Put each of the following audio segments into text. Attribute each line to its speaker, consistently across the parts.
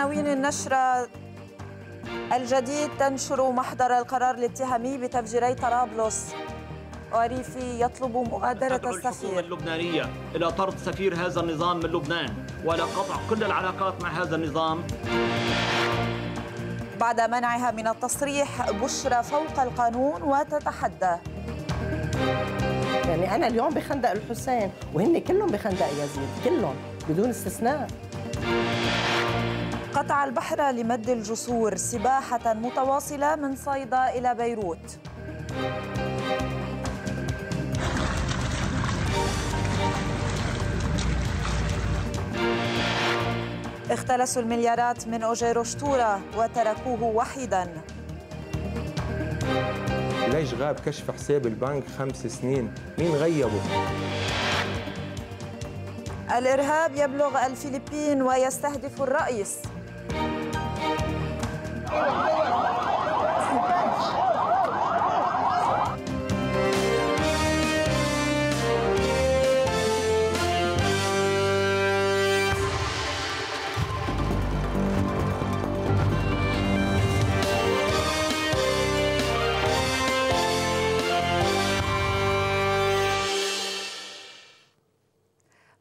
Speaker 1: عناوين النشرة الجديد تنشر محضر القرار الاتهامي بتفجيري طرابلس وريفي يطلب
Speaker 2: مغادرة السفير اللبنانية إلى طرد سفير هذا النظام من لبنان ولا قطع كل العلاقات مع هذا النظام
Speaker 1: بعد منعها من التصريح بشرى فوق
Speaker 3: القانون وتتحدى يعني أنا اليوم بخندق الحسين وهن كلهم بخندق يزيد كلهم بدون استثناء
Speaker 1: قطع البحر لمد الجسور سباحة متواصلة من صيدا إلى بيروت اختلسوا المليارات من أوجيرو شتورة وتركوه وحيدا
Speaker 4: ليش غاب كشف حساب البنك خمس سنين؟ مين غيبه؟
Speaker 1: الإرهاب يبلغ الفلبين ويستهدف الرئيس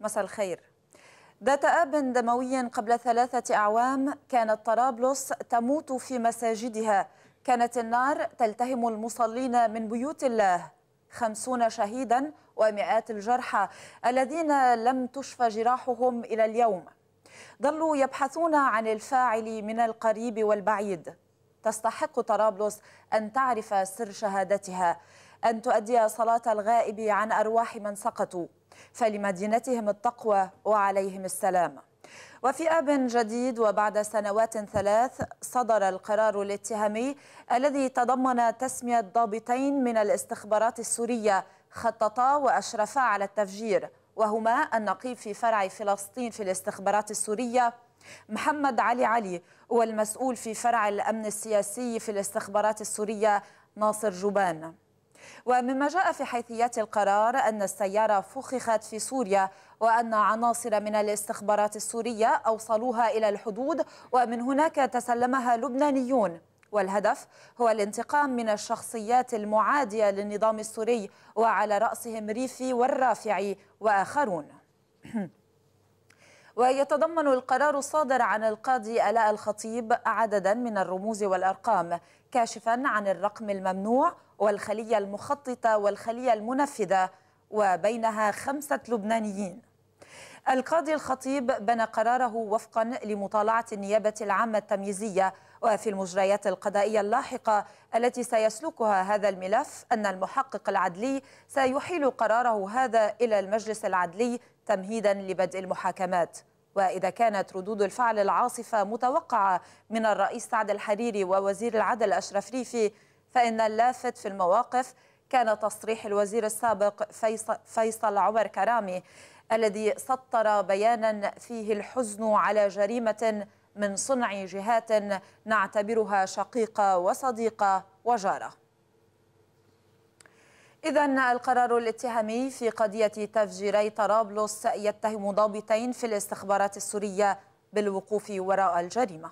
Speaker 1: مساء الخير ذات آب دموي قبل ثلاثة أعوام كانت طرابلس تموت في مساجدها كانت النار تلتهم المصلين من بيوت الله خمسون شهيدا ومئات الجرحى الذين لم تشفى جراحهم إلى اليوم ظلوا يبحثون عن الفاعل من القريب والبعيد تستحق طرابلس أن تعرف سر شهادتها أن تؤدي صلاة الغائب عن أرواح من سقطوا فلمدينتهم التقوى وعليهم السلام وفي اب جديد وبعد سنوات ثلاث صدر القرار الاتهامي الذي تضمن تسميه ضابطين من الاستخبارات السوريه خططا واشرفا على التفجير وهما النقيب في فرع فلسطين في الاستخبارات السوريه محمد علي علي والمسؤول في فرع الامن السياسي في الاستخبارات السوريه ناصر جبان ومما جاء في حيثيات القرار أن السيارة فخخت في سوريا وأن عناصر من الاستخبارات السورية أوصلوها إلى الحدود ومن هناك تسلمها لبنانيون والهدف هو الانتقام من الشخصيات المعادية للنظام السوري وعلى رأسهم ريفي والرافعي وآخرون ويتضمن القرار الصادر عن القاضي الاء الخطيب عددا من الرموز والارقام كاشفا عن الرقم الممنوع والخلية المخططة والخلية المنفذة وبينها خمسة لبنانيين القاضي الخطيب بنى قراره وفقا لمطالعة النيابة العامة التمييزية وفي المجريات القضائية اللاحقة التي سيسلكها هذا الملف أن المحقق العدلي سيحيل قراره هذا إلى المجلس العدلي تمهيدا لبدء المحاكمات وإذا كانت ردود الفعل العاصفة متوقعة من الرئيس سعد الحريري ووزير العدل أشرف ريفي فإن اللافت في المواقف كان تصريح الوزير السابق فيصل عمر كرامي الذي سطر بيانا فيه الحزن على جريمة من صنع جهات نعتبرها شقيقة وصديقة وجارة إذا القرار الاتهامي في قضية تفجيري طرابلس يتهم ضابطين في الاستخبارات السورية بالوقوف وراء الجريمة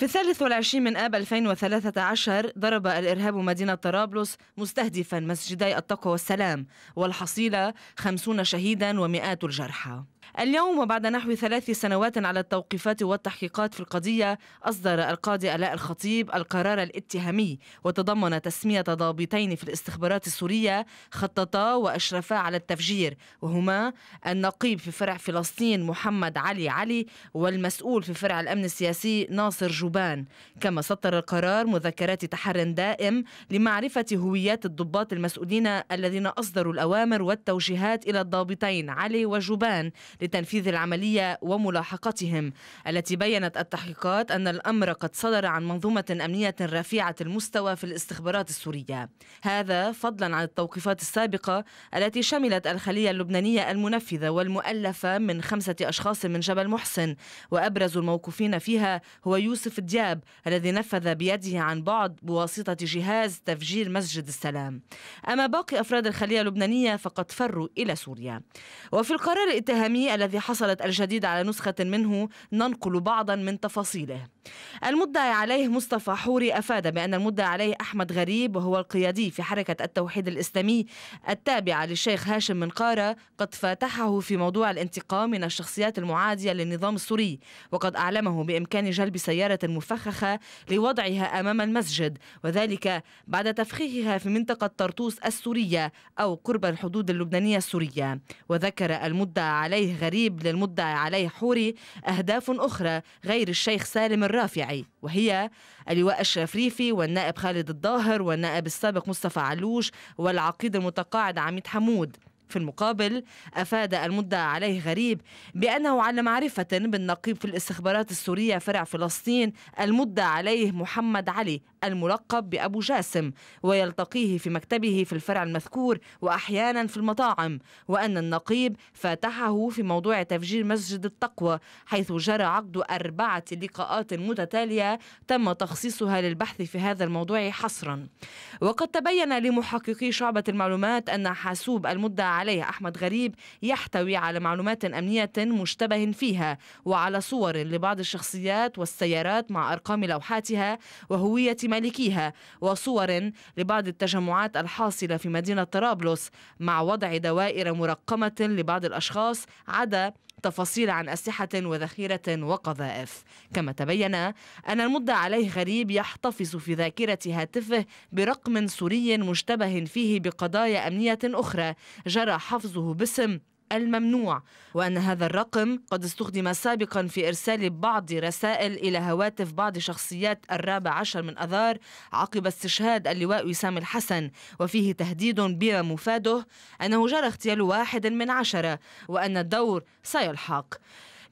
Speaker 5: في الثالث والعشرين من آب 2013 ضرب الإرهاب مدينة طرابلس مستهدفا مسجدي التقوى والسلام والحصيلة خمسون شهيدا ومئات الجرحى اليوم وبعد نحو ثلاث سنوات على التوقيفات والتحقيقات في القضية أصدر القاضي ألاء الخطيب القرار الاتهامي وتضمن تسمية ضابطين في الاستخبارات السورية خططا وأشرفا على التفجير وهما النقيب في فرع فلسطين محمد علي علي والمسؤول في فرع الأمن السياسي ناصر جوبان كما سطر القرار مذكرات تحر دائم لمعرفة هويات الضباط المسؤولين الذين أصدروا الأوامر والتوجيهات إلى الضابطين علي وجوبان لتنفيذ العملية وملاحقتهم التي بيّنت التحقيقات أن الأمر قد صدر عن منظومة أمنية رفيعة المستوى في الاستخبارات السورية هذا فضلا عن التوقيفات السابقة التي شملت الخلية اللبنانية المنفذة والمؤلفة من خمسة أشخاص من جبل محسن وأبرز الموقوفين فيها هو يوسف دياب الذي نفذ بيده عن بعد بواسطة جهاز تفجير مسجد السلام أما باقي أفراد الخلية اللبنانية فقد فروا إلى سوريا وفي القرار الاتهامي الذي حصلت الجديد على نسخة منه ننقل بعضا من تفاصيله المدعي عليه مصطفى حوري أفاد بأن المدعي عليه أحمد غريب وهو القيادي في حركة التوحيد الإسلامي التابعة للشيخ هاشم من قارة قد فاتحه في موضوع الانتقام من الشخصيات المعادية للنظام السوري وقد أعلمه بإمكان جلب سيارة مفخخة لوضعها أمام المسجد وذلك بعد تفخيخها في منطقة طرطوس السورية أو قرب الحدود اللبنانية السورية وذكر المدعى عليه غريب للمدعي عليه حوري أهداف أخرى غير الشيخ سالم الرافعي وهي اللواء أشرف ريفي والنائب خالد الظاهر والنائب السابق مصطفى علوش والعقيد المتقاعد عميد حمود في المقابل أفاد المدعى عليه غريب بأنه على معرفة بالنقيب في الاستخبارات السورية فرع فلسطين المدعى عليه محمد علي الملقب بأبو جاسم ويلتقيه في مكتبه في الفرع المذكور وأحيانا في المطاعم وأن النقيب فاتحه في موضوع تفجير مسجد التقوى حيث جرى عقد أربعة لقاءات متتالية تم تخصيصها للبحث في هذا الموضوع حصرا وقد تبين لمحققي شعبة المعلومات أن حاسوب المدعى عليه أحمد غريب يحتوي على معلومات أمنية مشتبه فيها وعلى صور لبعض الشخصيات والسيارات مع أرقام لوحاتها وهوية مالكيها وصور لبعض التجمعات الحاصلة في مدينة طرابلس مع وضع دوائر مرقمة لبعض الأشخاص عدا تفاصيل عن أسلحة وذخيرة وقذائف كما تبين أن المدعى عليه غريب يحتفظ في ذاكرة هاتفه برقم سوري مشتبه فيه بقضايا أمنية أخرى جرى حفظه باسم الممنوع وأن هذا الرقم قد استخدم سابقا في إرسال بعض رسائل إلى هواتف بعض شخصيات الرابع عشر من أذار عقب استشهاد اللواء وسام الحسن وفيه تهديد بما مفاده أنه جرى اغتيال واحد من عشرة وأن الدور سيلحق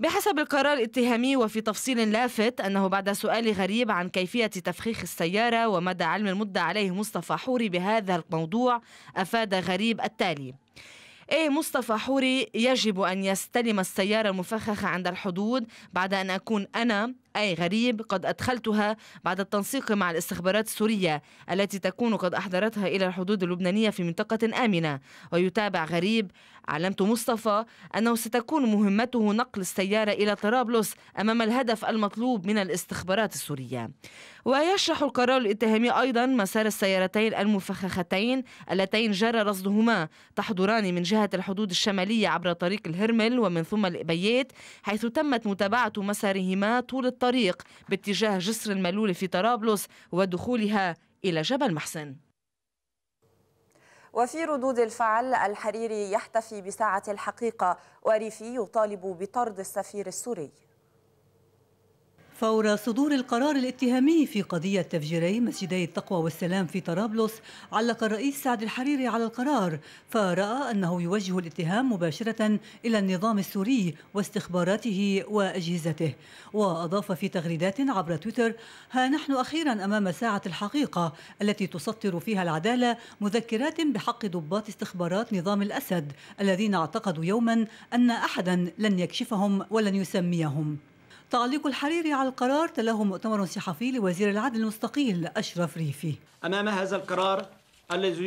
Speaker 5: بحسب القرار الاتهامي وفي تفصيل لافت أنه بعد سؤال غريب عن كيفية تفخيخ السيارة ومدى علم المدة عليه مصطفى حوري بهذا الموضوع أفاد غريب التالي ايه مصطفى حوري يجب أن يستلم السيارة المفخخة عند الحدود بعد أن أكون أنا أي غريب قد أدخلتها بعد التنسيق مع الاستخبارات السورية التي تكون قد أحضرتها إلى الحدود اللبنانية في منطقة آمنة ويتابع غريب علمت مصطفى أنه ستكون مهمته نقل السيارة إلى طرابلس أمام الهدف المطلوب من الاستخبارات السورية ويشرح القرار الاتهامي أيضا مسار السيارتين المفخختين اللتين جرى رصدهما تحضران من جهة الحدود الشمالية عبر طريق الهرمل ومن ثم الإبيات حيث تمت متابعة مسارهما طول الطريق الطريق باتجاه جسر الملول في طرابلس ودخولها إلى جبل محسن
Speaker 1: وفي ردود الفعل الحريري يحتفي بساعة الحقيقة وريفي يطالب بطرد السفير السوري
Speaker 6: فور صدور القرار الاتهامي في قضية تفجيري مسجدي التقوى والسلام في طرابلس علق الرئيس سعد الحريري على القرار فرأى أنه يوجه الاتهام مباشرة إلى النظام السوري واستخباراته وأجهزته وأضاف في تغريدات عبر تويتر ها نحن أخيرا أمام ساعة الحقيقة التي تسطر فيها العدالة مذكرات بحق ضباط استخبارات نظام الأسد الذين اعتقدوا يوما أن أحدا لن يكشفهم ولن يسميهم تعليق الحريري على القرار تلاه مؤتمر صحفي لوزير العدل المستقيل أشرف ريفي
Speaker 2: أمام هذا القرار الذي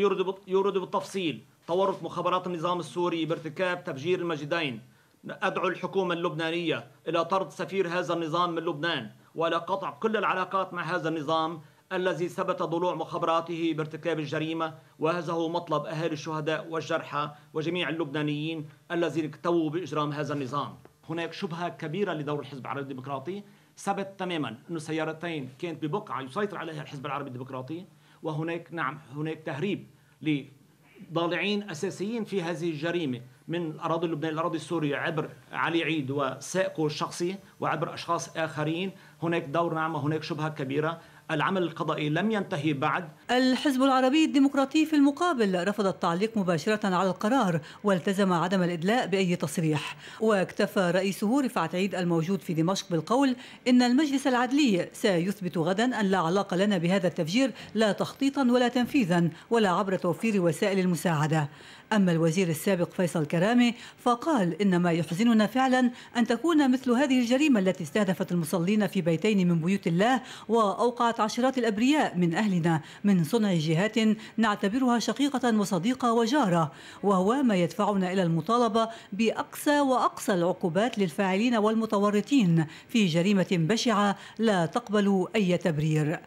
Speaker 2: يورد بالتفصيل تورط مخابرات النظام السوري بارتكاب تفجير المسجدين أدعو الحكومة اللبنانية إلى طرد سفير هذا النظام من لبنان وإلى قطع كل العلاقات مع هذا النظام الذي ثبت ضلوع مخابراته بارتكاب الجريمة وهذا هو مطلب أهالي الشهداء والجرحى وجميع اللبنانيين الذين اكتووا بإجرام هذا النظام هناك شبهة كبيرة لدور الحزب العربي الديمقراطي ثبت تماما أنه سيارتين كانت ببقعة يسيطر عليها الحزب العربي الديمقراطي وهناك نعم هناك تهريب لضالعين أساسيين في هذه الجريمة من الأراضي اللبنانية الأراضي السورية عبر علي عيد وسائقه الشخصي وعبر أشخاص آخرين هناك دور نعم هناك شبهة كبيرة العمل القضائي لم ينتهي بعد
Speaker 6: الحزب العربي الديمقراطي في المقابل رفض التعليق مباشرة على القرار والتزم عدم الإدلاء بأي تصريح واكتفى رئيسه رفعت عيد الموجود في دمشق بالقول إن المجلس العدلي سيثبت غدا أن لا علاقة لنا بهذا التفجير لا تخطيطا ولا تنفيذا ولا عبر توفير وسائل المساعدة أما الوزير السابق فيصل كرامي فقال إن ما يحزننا فعلا أن تكون مثل هذه الجريمة التي استهدفت المصلين في بيتين من بيوت الله وأوقعت عشرات الأبرياء من أهلنا من صنع جهات نعتبرها شقيقة وصديقة وجارة وهو ما يدفعنا إلى المطالبة بأقصى وأقصى العقوبات للفاعلين والمتورطين في جريمة بشعة لا تقبل أي تبرير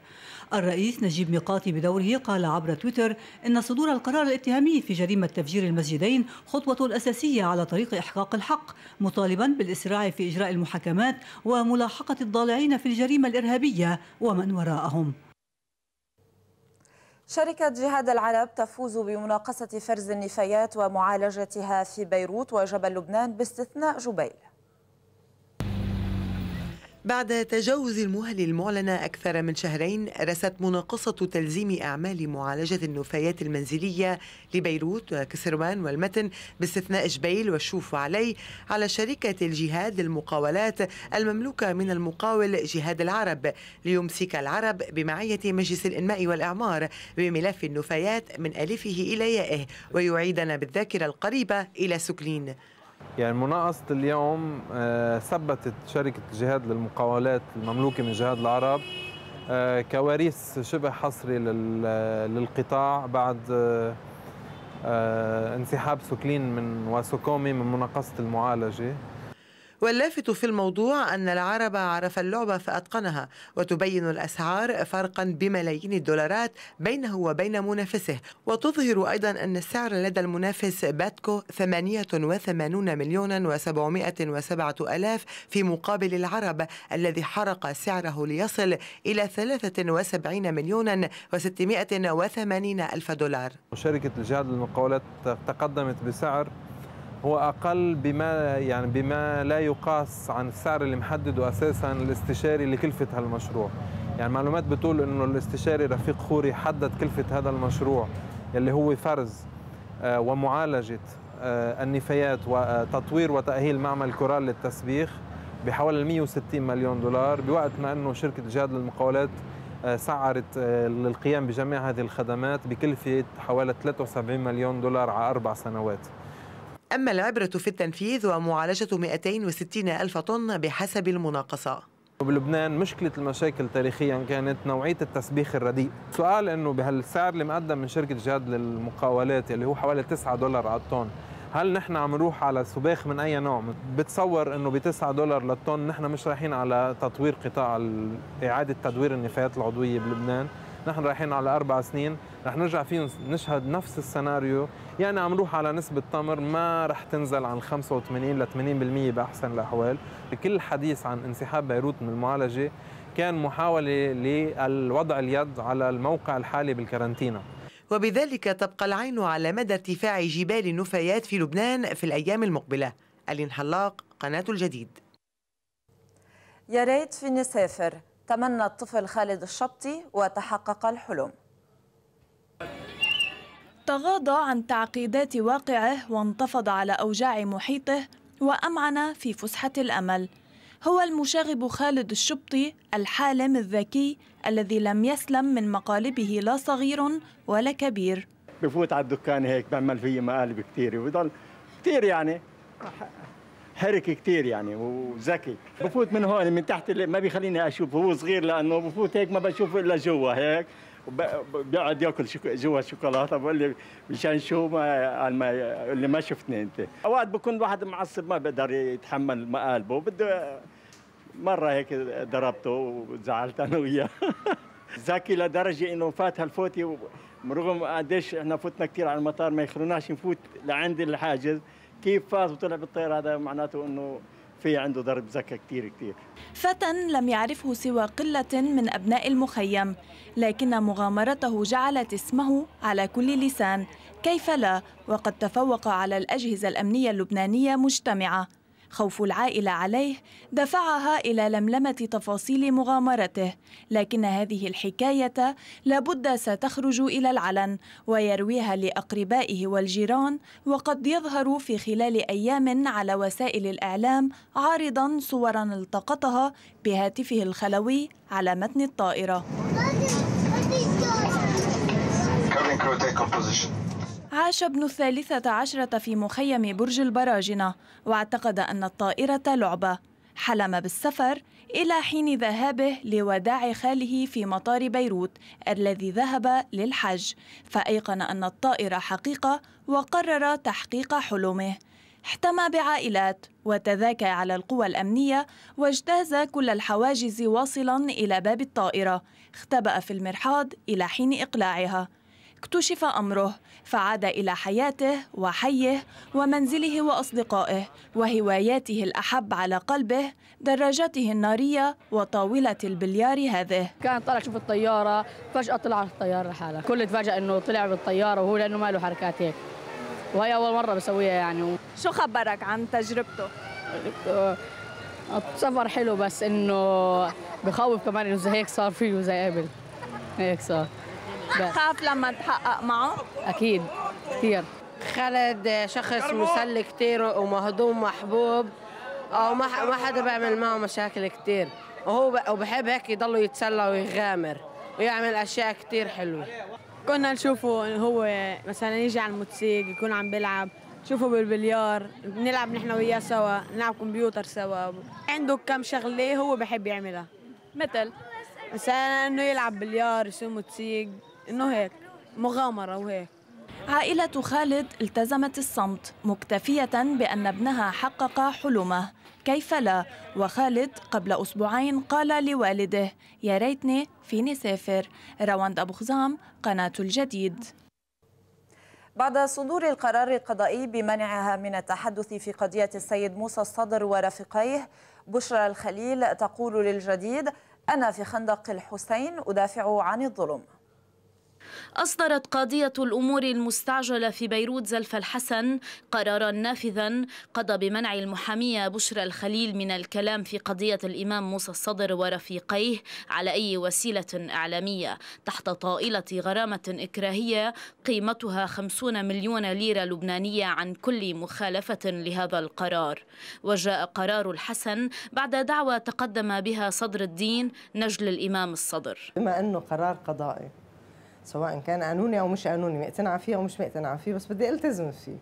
Speaker 6: الرئيس نجيب ميقاتي بدوره قال عبر تويتر إن صدور القرار الاتهامي في جريمة تفجير المسجدين خطوة أساسية على طريق إحقاق الحق مطالبا بالإسراع في إجراء المحاكمات وملاحقة الضالعين في الجريمة الإرهابية ومن وراءهم
Speaker 1: شركة جهاد العرب تفوز بمناقصة فرز النفايات ومعالجتها في بيروت وجبل لبنان باستثناء جبيل
Speaker 7: بعد تجاوز المهل المعلنة أكثر من شهرين رست مناقصة تلزيم أعمال معالجة النفايات المنزلية لبيروت وكسروان والمتن باستثناء جبيل والشوف علي على شركة الجهاد للمقاولات المملوكة من المقاول جهاد العرب ليمسك العرب بمعية مجلس الإنماء والإعمار بملف النفايات من ألفه إلى يائه ويعيدنا بالذاكرة القريبة إلى سكلين
Speaker 8: يعني مناقصة اليوم آه، ثبتت شركة الجهاد للمقاولات المملوكة من جهاد العرب آه، كواريث شبه حصري آه، للقطاع بعد انسحاب سوكلين من واسوكومي من مناقصة المعالجة
Speaker 7: واللافت في الموضوع أن العرب عرف اللعبة فأتقنها وتبين الأسعار فرقا بملايين الدولارات بينه وبين منافسه وتظهر أيضا أن السعر لدى المنافس باتكو 88 مليون و وسبعة ألاف في مقابل العرب الذي حرق سعره ليصل إلى 73 مليون و680 ألف دولار
Speaker 8: شركة الجهاد للمقاولات تقدمت بسعر هو أقل بما يعني بما لا يقاس عن السعر اللي محدده أساسا الاستشاري لكلفة هالمشروع يعني معلومات بتقول إنه الاستشاري رفيق خوري حدد كلفة هذا المشروع اللي هو فرز آه، ومعالجة آه، النفايات وتطوير آه، وتأهيل معمل كورال للتسبيخ بحوالي 160 مليون دولار بوقت ما أنه شركة جهاد للمقاولات سعرت للقيام بجميع هذه الخدمات بكلفة حوالي 73 مليون دولار على أربع سنوات
Speaker 7: أما العبرة في التنفيذ ومعالجة 260 ألف طن بحسب المناقصة
Speaker 8: بلبنان مشكلة المشاكل تاريخيا كانت نوعية التسبيخ الرديء سؤال أنه بهالسعر اللي مقدم من شركة جاد للمقاولات اللي هو حوالي 9 دولار على الطن هل نحن عم نروح على سباخ من اي نوع؟ بتصور انه ب 9 دولار للطن نحن مش رايحين على تطوير قطاع اعاده تدوير النفايات العضويه بلبنان، نحن رايحين على أربع سنين رح نرجع فيه نشهد نفس السيناريو يعني عم نروح على نسبة تمر ما رح تنزل عن 85 ل 80% بأحسن الأحوال بكل حديث عن انسحاب بيروت من المعالجة كان محاولة للوضع اليد على
Speaker 7: الموقع الحالي بالكارانتينا وبذلك تبقى العين على مدى ارتفاع جبال النفايات في لبنان في الأيام المقبلة الانحلاق قناة الجديد
Speaker 1: يا ريت فيني سافر تمنى الطفل خالد الشبطي وتحقق الحلم
Speaker 9: تغاضى عن تعقيدات واقعه وانتفض على أوجاع محيطه وأمعن في فسحة الأمل هو المشاغب خالد الشبطي الحالم الذكي الذي لم يسلم من مقالبه لا صغير ولا كبير
Speaker 2: بفوت على الدكان هيك بعمل فيه مقالب كثير وبضل كثير يعني حركي كثير يعني وذكي بفوت من هون من تحت اللي ما بيخليني اشوف هو صغير لانه بفوت هيك ما بشوف الا جوا هيك بيقعد ياكل شك... جوا الشوكولاته بقول لي مشان شو ما قال ما اللي ما شفتني انت اوقات بكون الواحد معصب ما بقدر يتحمل مقالبه بده مره هيك ضربته وزعلت انا وياه ذكي لدرجه انه فات هالفوتي رغم قديش احنا فتنا كثير على المطار ما يخلوناش نفوت لعند الحاجز كيف فاز وطلع بالطير هذا معناته انه في عنده ضرب زكا كثير كثير
Speaker 9: فتى لم يعرفه سوى قلة من أبناء المخيم لكن مغامرته جعلت اسمه على كل لسان كيف لا وقد تفوق على الأجهزة الأمنية اللبنانية مجتمعة خوف العائلة عليه دفعها إلى لملمة تفاصيل مغامرته لكن هذه الحكاية لابد ستخرج إلى العلن ويرويها لأقربائه والجيران وقد يظهر في خلال أيام على وسائل الإعلام عارضا صورا التقطها بهاتفه الخلوي على متن الطائرة. عاش ابن الثالثة عشرة في مخيم برج البراجنة واعتقد أن الطائرة لعبة حلم بالسفر إلى حين ذهابه لوداع خاله في مطار بيروت الذي ذهب للحج فأيقن أن الطائرة حقيقة وقرر تحقيق حلمه احتمى بعائلات وتذاكى على القوى الأمنية واجتاز كل الحواجز واصلا إلى باب الطائرة اختبأ في المرحاض إلى حين إقلاعها اكتشف أمره فعاد إلى حياته وحيه ومنزله وأصدقائه وهواياته الأحب على قلبه دراجته النارية وطاولة البليار هذه كان طلع شوف الطيارة فجأة طلع الطيارة لحاله كل تفاجأ أنه طلع بالطيارة وهو لأنه ما له حركات هيك وهي أول مرة بسويها يعني شو خبرك عن تجربته؟ السفر حلو بس انه بخوف كمان انه زي هيك صار فيه زي قبل هيك صار خاف لما تحقق معه
Speaker 6: اكيد كثير
Speaker 9: خالد شخص مسلي كثير ومهضوم محبوب او ما ما حدا بيعمل معه مشاكل كثير وهو وبحب هيك يضلوا يتسلى ويغامر ويعمل اشياء كثير حلوه كنا نشوفه هو مثلا يجي على الموتسيك يكون عم بيلعب شوفوا بالبليار بنلعب نحن وياه سوا نلعب كمبيوتر سوا عنده كم شغله هو بحب يعملها مثل مثلا انه يلعب بليار يسوي موتسيك انه هيك مغامره وهيك عائلة خالد التزمت الصمت مكتفية بأن ابنها حقق حلمه كيف لا وخالد قبل أسبوعين قال لوالده يا ريتني فيني سافر رواند أبو خزام قناة الجديد بعد صدور القرار القضائي
Speaker 1: بمنعها من التحدث في قضية السيد موسى الصدر ورفيقيه بشرى الخليل تقول للجديد أنا في خندق الحسين أدافع عن الظلم
Speaker 10: أصدرت قاضية الأمور المستعجلة في بيروت زلفى الحسن قرارا نافذا قضى بمنع المحامية بشرى الخليل من الكلام في قضية الإمام موسى الصدر ورفيقيه على أي وسيلة إعلامية تحت طائلة غرامة إكراهية قيمتها 50 مليون ليرة لبنانية عن كل مخالفة لهذا القرار وجاء قرار الحسن بعد دعوى تقدم بها صدر الدين نجل الإمام الصدر
Speaker 3: بما أنه قرار قضائي سواء كان قانوني او مش قانوني مقتنعه فيه او مش مقتنعه فيه بس بدي التزم فيه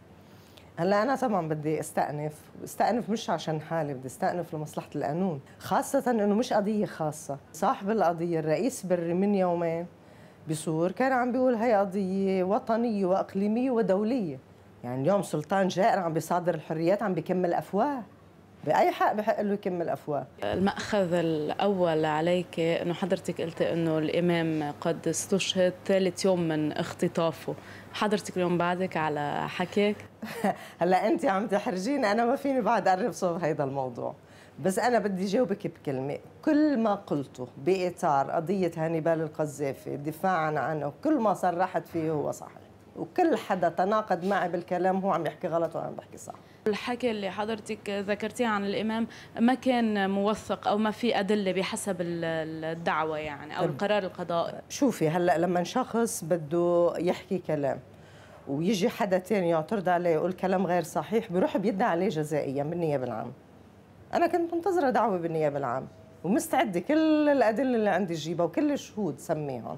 Speaker 3: هلا انا طبعا بدي استأنف استأنف مش عشان حالي بدي استأنف لمصلحه القانون خاصه انه مش قضيه خاصه صاحب القضيه الرئيس بري من يومين بسور كان عم بيقول هي قضيه وطنيه واقليميه ودوليه يعني اليوم سلطان جائر عم بيصادر الحريات عم بيكمل افواه باي حق بحق له يكمل افواه
Speaker 10: الماخذ الاول عليك انه حضرتك قلت انه الامام قد استشهد ثالث يوم من اختطافه حضرتك اليوم بعدك على حكيك
Speaker 3: هلا انت عم تحرجيني انا ما فيني بعد اقرب صوب هيدا الموضوع بس انا بدي جاوبك بكلمه كل ما قلته باطار قضيه هانيبال القذافي دفاعا عنه كل ما صرحت فيه هو صح وكل حدا تناقض معي بالكلام هو عم يحكي غلط وانا عم بحكي صح
Speaker 10: الحكي اللي حضرتك ذكرتيه عن الإمام ما كان موثق أو ما في أدلة بحسب الدعوة يعني أو القرار القضائي
Speaker 3: شوفي هلأ لما شخص بده يحكي كلام ويجي حدا تاني يعترض عليه يقول كلام غير صحيح بيروح بيدعي عليه جزائيا بالنيابه العامه انا كنت منتظره دعوه بالنيابه العامه ومستعده كل الادله اللي عندي اجيبها وكل الشهود سميهم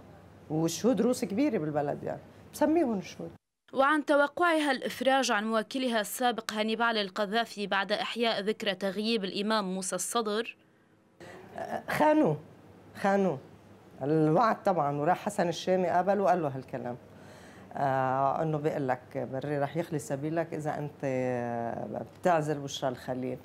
Speaker 3: والشهود روس كبيره بالبلد يعني بسميهم شهود
Speaker 10: وعن توقعها الإفراج عن موكلها السابق هانيبال القذافي بعد إحياء ذكرى تغييب الإمام موسى الصدر
Speaker 3: خانوه خانوه الوعد طبعا وراح حسن الشامي قبل وقال له هالكلام آه انه بيقول لك بري رح يخلي سبيلك اذا انت آه، بتعزل بشرى الخليل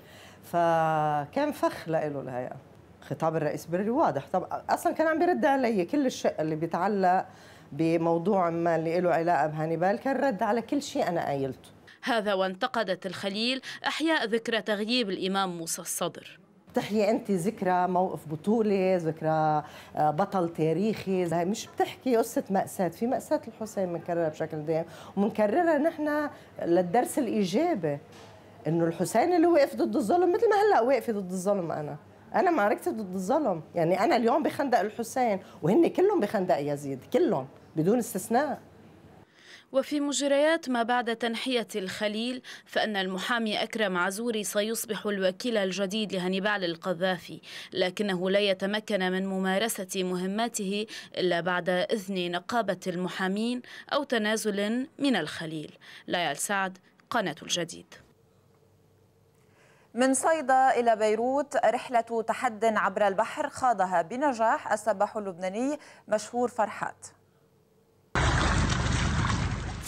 Speaker 3: فكان فخ لإله الهيئه خطاب الرئيس بري واضح طب اصلا كان عم بيرد علي كل الشق اللي بيتعلق بموضوع ما اللي له علاقه بهانيبال كان رد على كل شيء انا قايلته
Speaker 10: هذا وانتقدت الخليل احياء ذكرى تغييب الامام موسى الصدر
Speaker 3: بتحيي انت ذكرى موقف بطوله ذكرى آه، بطل تاريخي مش بتحكي قصه ماساه في ماساه الحسين بنكررها بشكل دائم وبنكررها نحن للدرس الايجابي انه الحسين اللي وقف ضد الظلم مثل ما هلا واقفه ضد الظلم انا انا معركتي ضد الظلم يعني انا اليوم بخندق الحسين وهن كلهم بخندق يزيد كلهم بدون استثناء
Speaker 10: وفي مجريات ما بعد تنحية الخليل فإن المحامي أكرم عزوري سيصبح الوكيل الجديد لهنيبال القذافي لكنه لا يتمكن من ممارسة مهماته إلا بعد إذن نقابة المحامين أو تنازل من الخليل ليال سعد
Speaker 1: قناة الجديد من صيدا إلى بيروت رحلة تحد عبر البحر خاضها بنجاح السباح اللبناني مشهور فرحات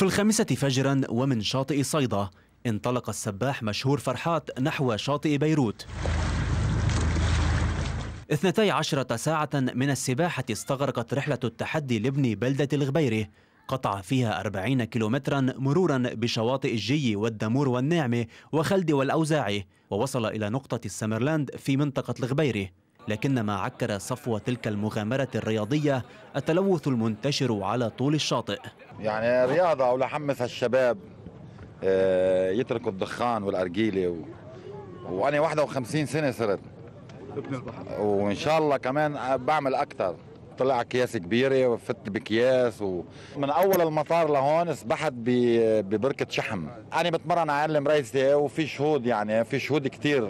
Speaker 11: في الخامسة فجرا ومن شاطئ صيدا انطلق السباح مشهور فرحات نحو شاطئ بيروت اثنتي عشرة ساعة من السباحة استغرقت رحلة التحدي لابن بلدة الغبيرة قطع فيها 40 كيلومترا مرورا بشواطئ الجي والدمور والنعمة وخلد والأوزاعي ووصل إلى نقطة السمرلاند في منطقة الغبيرة لكن ما عكر صفو تلك المغامرة الرياضية التلوث المنتشر على طول الشاطئ
Speaker 4: يعني رياضة ولحمس الشباب آه، يتركوا الدخان والأرجيلة و... وأنا 51 سنة صرت وإن شاء الله كمان بعمل أكثر طلع اكياس كبيره وفت باكياس ومن اول المطار لهون سبحت ببركه شحم انا بتمرن اعلم رئيسي وفي شهود يعني في شهود كثير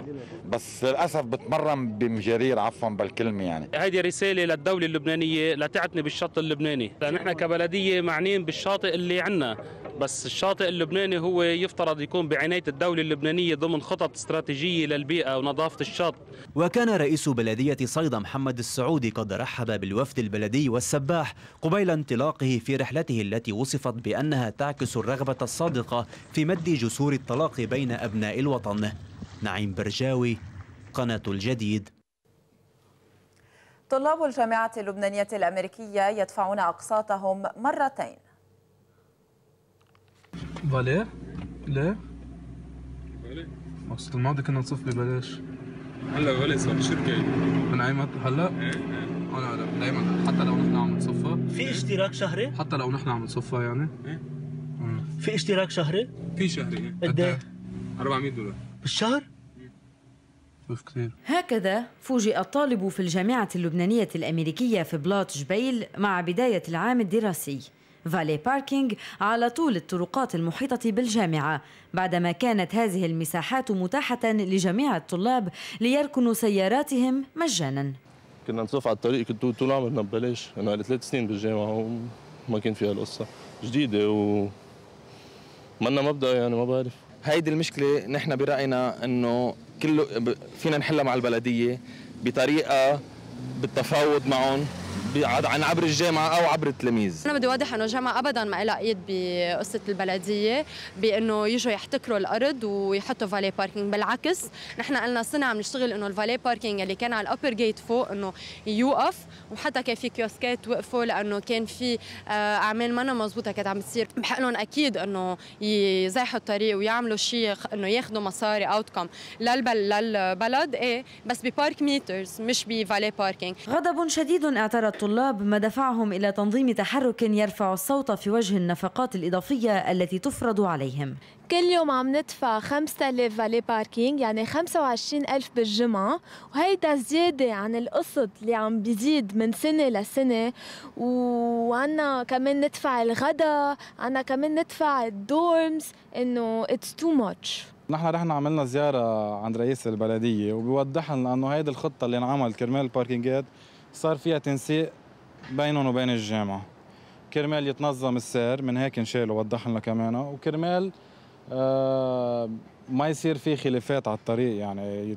Speaker 4: بس للاسف بتمرن بمجرير عفوا بالكلمه يعني
Speaker 12: هيدي رساله للدوله اللبنانيه لتعتني بالشط اللبناني لان احنا كبلديه معنيين بالشاطئ اللي عندنا بس الشاطئ اللبناني هو يفترض يكون بعناية الدولة اللبنانية ضمن خطط استراتيجية للبيئة ونظافة الشط وكان
Speaker 11: رئيس بلدية صيدا محمد السعودي قد رحب بالوفد الوفد البلدي والسباح قبيل انطلاقه في رحلته التي وصفت بأنها تعكس الرغبة الصادقة في مد جسور الطلاق بين أبناء الوطن نعيم برجاوي قناة الجديد
Speaker 1: طلاب الجامعة اللبنانية الأمريكية يدفعون أقساطهم مرتين
Speaker 8: باليه؟ ليه؟ أقصد الماضي كنا نصف ببلاش هلا ولا صار
Speaker 11: شركه من اي هلا؟ ايه ايه انا دايما حتى لو نحن عم نصفى في اشتراك شهري؟ حتى لو نحن عم نصفى يعني؟ ايه آه. في اشتراك شهري؟ في شهري إيه. قد ايه؟ 400 إيه؟ دولار بالشهر؟ كثير
Speaker 13: هكذا فوجئ الطالب في الجامعة اللبنانية الأمريكية في بلاط جبيل مع بداية العام الدراسي فالي باركينج على طول الطرقات المحيطة بالجامعة بعدما كانت هذه المساحات متاحة لجميع الطلاب ليركنوا سياراتهم مجانا
Speaker 12: كنا نصف على الطريق كنت طول عمرنا ببلاش انا لي ثلاث سنين بالجامعه وما كان فيها القصه جديده و لنا مبدا يعني ما بعرف
Speaker 4: هيدي المشكله نحن براينا انه كله فينا نحلها مع البلديه
Speaker 12: بطريقه بالتفاوض معهم عن عبر الجامعه او عبر التلاميذ
Speaker 14: انا بدي واضح انه الجامعه ابدا ما لها ايد بقصه البلديه بانه يجوا يحتكروا الارض ويحطوا فالي باركينج بالعكس نحن قلنا سنه عم نشتغل انه الفالي باركينج اللي كان على الابر جيت فوق انه يوقف وحتى كان في كيوسكات وقفوا لانه كان في آه، اعمال منا مضبوطه كانت عم بتصير بحق لهم اكيد انه يزيحوا الطريق ويعملوا شيء انه ياخذوا مصاري اوتكم للبلد ايه بس ببارك ميترز مش بفالي باركينج
Speaker 13: غضب شديد اعترض أثار الطلاب ما دفعهم إلى تنظيم تحرك يرفع الصوت في وجه النفقات الإضافية التي تفرض عليهم
Speaker 14: كل يوم
Speaker 1: عم ندفع 5000 فالي باركينج يعني 25000 بالجمعة وهيدا زيادة عن القسط اللي عم بيزيد من سنة لسنة وعنا كمان ندفع الغداء عنا كمان ندفع الدورمز انه اتس
Speaker 10: تو ماتش
Speaker 8: نحن رحنا عملنا زيارة عند رئيس البلدية وبيوضح لنا انه هيدي الخطة اللي انعمل كرمال الباركينجات صار فيها تنسيق بينهم وبين الجامعه كرمال يتنظم السير من هيك نشيله وضح لنا كمان وكرمال آه ما يصير في خلافات على الطريق يعني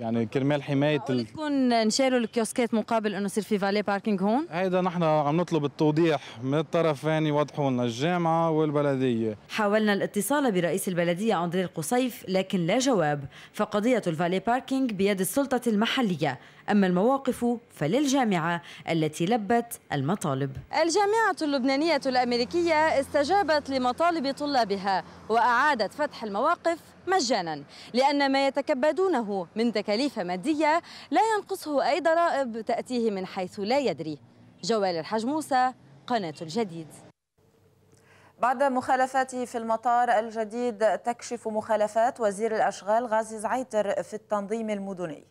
Speaker 8: يعني كرمال حمايه ال...
Speaker 13: تكون نشالوا الكيوسكات مقابل انه يصير في فالي باركينج هون
Speaker 8: هيدا نحن عم نطلب التوضيح من الطرفين يوضحوا لنا الجامعه والبلديه
Speaker 13: حاولنا الاتصال برئيس البلديه اندري القصيف لكن لا جواب فقضيه الفالي باركينج بيد السلطه المحليه اما المواقف فللجامعه التي لبت المطالب الجامعه اللبنانيه الامريكيه استجابت لمطالب طلابها واعادت فتح المواقف مجانا لأن ما يتكبدونه من تكاليف مادية لا ينقصه أي ضرائب تأتيه من حيث لا يدري جوال الحج موسى
Speaker 1: قناة الجديد بعد مخالفاته في المطار الجديد تكشف مخالفات وزير الأشغال غازي زعيتر في التنظيم المدني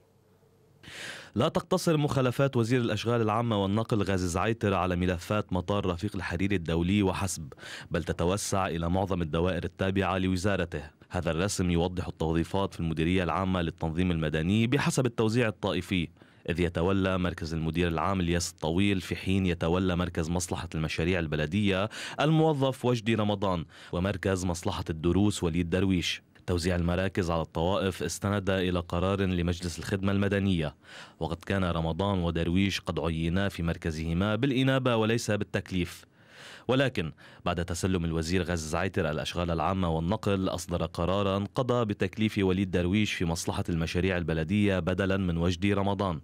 Speaker 15: لا تقتصر مخالفات وزير الأشغال العامة والنقل غازي زعيتر على ملفات مطار رفيق الحريري الدولي وحسب بل تتوسع إلى معظم الدوائر التابعة لوزارته هذا الرسم يوضح التوظيفات في المديرية العامة للتنظيم المدني بحسب التوزيع الطائفي إذ يتولى مركز المدير العام الياس الطويل في حين يتولى مركز مصلحة المشاريع البلدية الموظف وجدي رمضان ومركز مصلحة الدروس وليد درويش توزيع المراكز على الطوائف استند إلى قرار لمجلس الخدمة المدنية وقد كان رمضان ودرويش قد عينا في مركزهما بالإنابة وليس بالتكليف ولكن بعد تسلم الوزير غاز زعيتر الأشغال العامة والنقل أصدر قرارا قضى بتكليف وليد درويش في مصلحة المشاريع البلدية بدلا من وجدي رمضان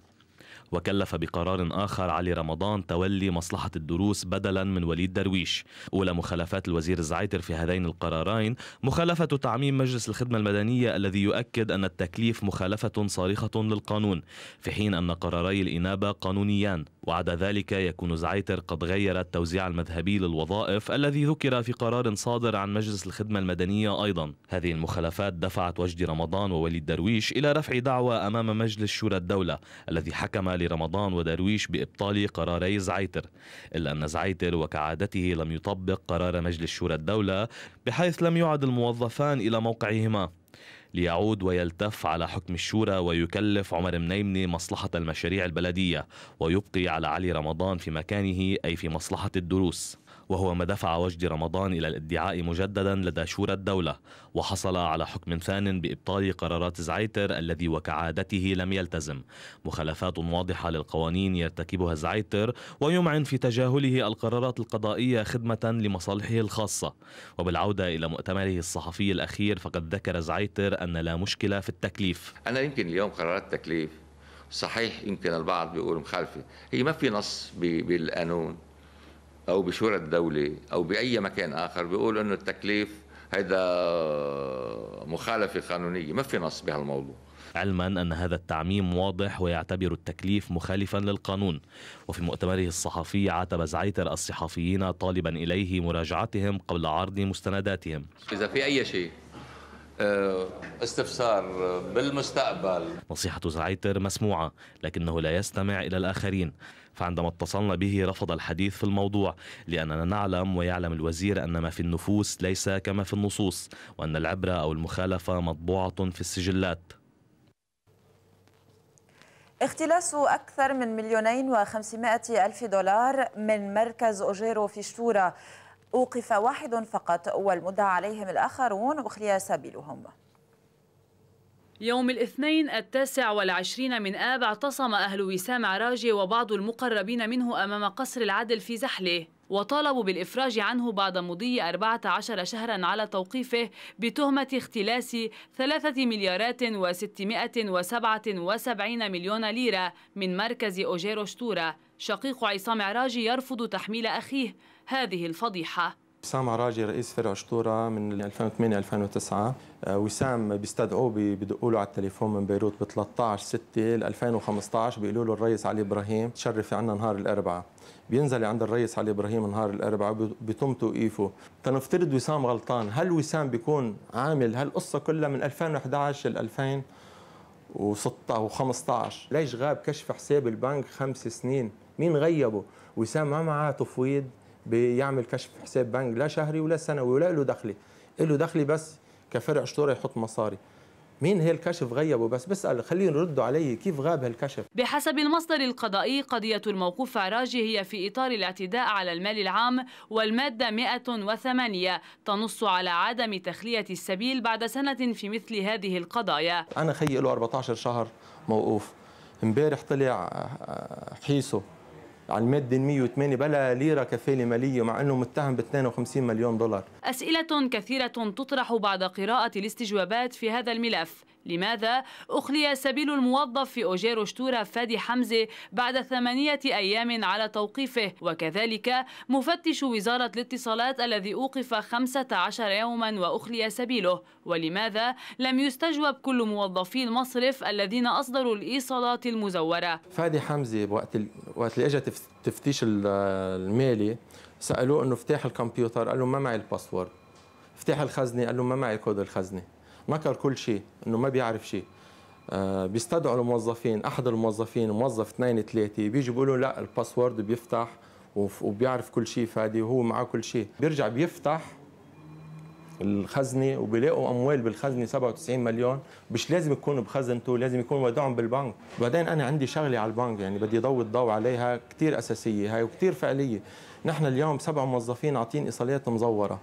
Speaker 15: وكلف بقرار آخر علي رمضان تولي مصلحة الدروس بدلا من وليد درويش أولى مخالفات الوزير الزعيتر في هذين القرارين مخالفة تعميم مجلس الخدمة المدنية الذي يؤكد أن التكليف مخالفة صارخة للقانون في حين أن قراري الإنابة قانونيان وعد ذلك يكون زعيتر قد غير التوزيع المذهبي للوظائف الذي ذكر في قرار صادر عن مجلس الخدمة المدنية أيضا هذه المخالفات دفعت وجدي رمضان ووليد درويش إلى رفع دعوى أمام مجلس شورى الدولة الذي حكم علي رمضان ودرويش بإبطال قراري زعيتر إلا أن زعيتر وكعادته لم يطبق قرار مجلس شورى الدولة بحيث لم يعد الموظفان إلى موقعهما ليعود ويلتف على حكم الشورى ويكلف عمر منيمني مصلحة المشاريع البلدية ويبقي على علي رمضان في مكانه أي في مصلحة الدروس وهو ما دفع وجدي رمضان إلى الادعاء مجددا لدى شورى الدولة وحصل على حكم ثان بإبطال قرارات زعيتر الذي وكعادته لم يلتزم مخالفات واضحة للقوانين يرتكبها زعيتر ويمعن في تجاهله القرارات القضائية خدمة لمصالحه الخاصة وبالعودة إلى مؤتمره الصحفي الأخير فقد ذكر زعيتر أن لا مشكلة في التكليف
Speaker 4: أنا يمكن اليوم قرارات تكليف صحيح يمكن البعض بيقول مخالفة هي ما في نص بالقانون او بشورى الدوله او باي مكان اخر بيقول انه التكليف هذا مخالفه قانونيه ما في نص بهالموضوع
Speaker 15: علما أن هذا التعميم واضح ويعتبر التكليف مخالفا للقانون وفي مؤتمره الصحفي عاتب زعيتر الصحفيين طالبا إليه مراجعتهم قبل عرض مستنداتهم
Speaker 4: إذا في أي شيء آه، استفسار آه، بالمستقبل
Speaker 15: نصيحة زعيتر مسموعة لكنه لا يستمع إلى الآخرين فعندما اتصلنا به رفض الحديث في الموضوع لأننا نعلم ويعلم الوزير أن ما في النفوس ليس كما في النصوص وأن العبرة أو المخالفة مطبوعة في السجلات
Speaker 1: اختلاس أكثر من مليونين وخمسمائة ألف دولار من مركز أوجيرو في شتورة أوقف واحد فقط والمدعى عليهم الآخرون أخلي سبيلهم
Speaker 16: يوم الاثنين التاسع والعشرين من آب اعتصم أهل وسام عراجي وبعض المقربين منه أمام قصر العدل في زحله وطالبوا بالإفراج عنه بعد مضي 14 شهرا على توقيفه بتهمة اختلاس 3 مليارات و677 مليون ليرة من مركز أوجيرو شتورة شقيق عصام عراجي يرفض تحميل أخيه هذه الفضيحة
Speaker 4: وسام عراجي رئيس فرع شطوره من 2008 2009 آه، وسام بيستدعوه بيدقوا له على التليفون من بيروت ب 13 6 2015 بيقولوا له الرئيس علي ابراهيم تشرف عنا نهار الاربعاء بينزل عند الرئيس علي ابراهيم نهار الاربعاء بيتم توقيفه تنفترض وسام غلطان هل وسام بيكون عامل هالقصه كلها من 2011 ل 2016 و15 ليش غاب كشف حساب البنك خمس سنين مين غيبه وسام ما معاه تفويض بيعمل كشف حساب بنك لا شهري ولا سنوي ولا له دخلي له دخلي بس كفرع شطوره يحط مصاري مين هالكشف غيبه بس بسأل خليهم يردوا علي كيف غاب هالكشف
Speaker 16: بحسب المصدر القضائي قضية الموقوف عراجي هي في إطار الاعتداء على المال العام والمادة 108 تنص على عدم تخلية السبيل بعد سنة في مثل هذه القضايا
Speaker 4: أنا خيي له 14 شهر موقوف امبارح طلع آه، آه، حيسه على المادة 108 بلا ليرة كفالة مالية مع أنه متهم ب 52 مليون دولار
Speaker 16: أسئلة كثيرة تطرح بعد قراءة الاستجوابات في هذا الملف لماذا أخلي سبيل الموظف في أوجيرو شتورا فادي حمزة بعد ثمانية أيام على توقيفه وكذلك مفتش وزارة الاتصالات الذي أوقف 15 يوما وأخلي سبيله ولماذا لم يستجوب كل موظفي المصرف الذين أصدروا الإيصالات المزورة
Speaker 4: فادي حمزة وقت ال... وقت اللي اجى تفتيش المالي سألوه أنه افتح الكمبيوتر قال له ما معي الباسورد افتح الخزنة قال له ما معي كود الخزنه مكر كل شيء انه ما بيعرف شيء آه، بيستدعوا الموظفين احد الموظفين موظف اثنين ثلاثه بيجي بيقولوا لا الباسورد بيفتح وبيعرف كل شيء فادي وهو معه كل شيء بيرجع بيفتح الخزنه وبيلاقوا اموال بالخزنه 97 مليون مش لازم يكونوا بخزنته لازم يكون وضعهم بالبنك بعدين انا عندي شغله على البنك يعني بدي ضوي الضوء عليها كثير اساسيه هاي وكثير فعليه نحن اليوم سبع موظفين عاطين ايصاليات مزوره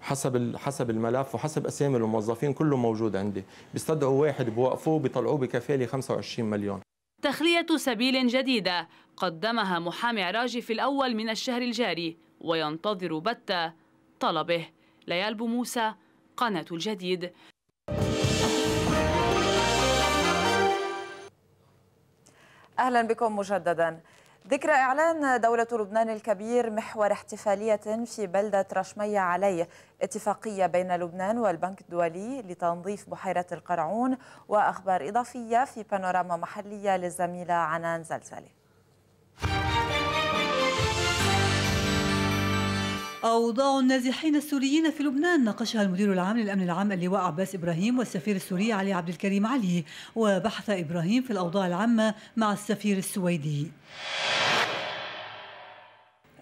Speaker 4: حسب حسب الملف وحسب اسامي الموظفين كله موجود عندي بيستدعوا واحد بوقفوه بيطلعوه بكفاله 25 مليون
Speaker 16: تخلية سبيل جديدة قدمها محامي عراجي في الأول من الشهر الجاري وينتظر بتة طلبه ليال موسى قناة الجديد
Speaker 1: أهلا بكم مجددا ذكرى إعلان دولة لبنان الكبير محور احتفالية في بلدة رشمية علي اتفاقية بين لبنان والبنك الدولي لتنظيف بحيرة القرعون وأخبار إضافية في بانوراما محلية للزميلة عنان زلزالي
Speaker 6: أوضاع النازحين السوريين في لبنان ناقشها المدير العام للأمن العام اللواء عباس إبراهيم والسفير السوري علي عبد الكريم علي وبحث إبراهيم في الأوضاع العامة مع السفير السويدي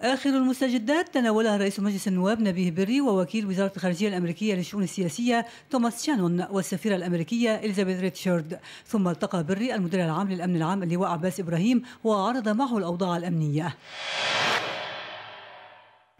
Speaker 6: آخر المستجدات تناولها رئيس مجلس النواب نبيه بري ووكيل وزارة الخارجية الأمريكية للشؤون السياسية توماس شانون والسفيرة الأمريكية إليزابيث ريتشارد ثم التقى بري المدير العام للأمن العام اللواء عباس إبراهيم وعرض معه الأوضاع الأمنية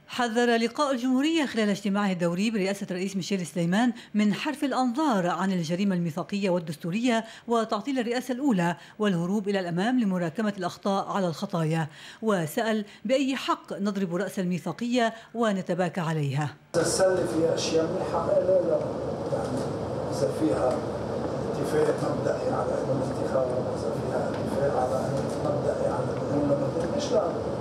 Speaker 6: حذر لقاء الجمهورية خلال اجتماعه الدوري برئاسة الرئيس ميشيل سليمان من حرف الأنظار عن الجريمة الميثاقية والدستورية وتعطيل الرئاسة الأولى والهروب إلى الأمام لمراكمة الأخطاء على الخطايا وسأل بأي حق نضرب رأس الميثاقية ونتباكى عليها
Speaker 10: السنة فيها أشياء من لا لا
Speaker 1: يعني إذا فيها اتفاق مبدئي على أنه إذا
Speaker 6: فيها اتفاق على أنه مبدئي على أنه مش لا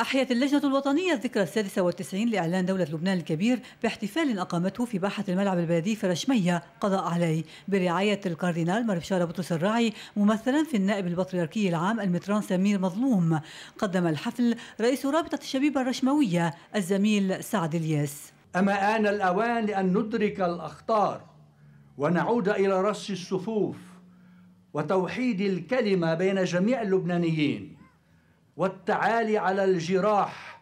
Speaker 6: أحيت اللجنة الوطنية الذكرى السادسة والتسعين لإعلان دولة لبنان الكبير باحتفال أقامته في باحة الملعب البلدي في رشمية قضاء عليه برعاية الكاردينال مرشار بطرس الراعي ممثلا في النائب البطريركي العام المتران سمير مظلوم قدم الحفل رئيس رابطة الشبيبة الرشموية الزميل سعد الياس أما
Speaker 11: آن الأوان لأن ندرك الأخطار ونعود إلى رص الصفوف وتوحيد الكلمة بين جميع اللبنانيين والتعالي على الجراح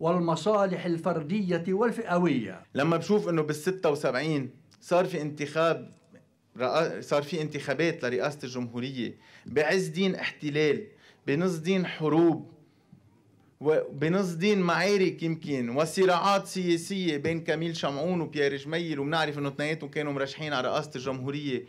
Speaker 11: والمصالح الفردية والفئوية
Speaker 4: لما بشوف انه بال 76 صار في انتخاب صار في انتخابات لرئاسة الجمهورية بعز دين احتلال بنص دين حروب وبنص دين معارك يمكن وصراعات سياسية بين كميل شمعون وبيير جميل وبنعرف انه اثنيناتهم كانوا مرشحين على رئاسة الجمهورية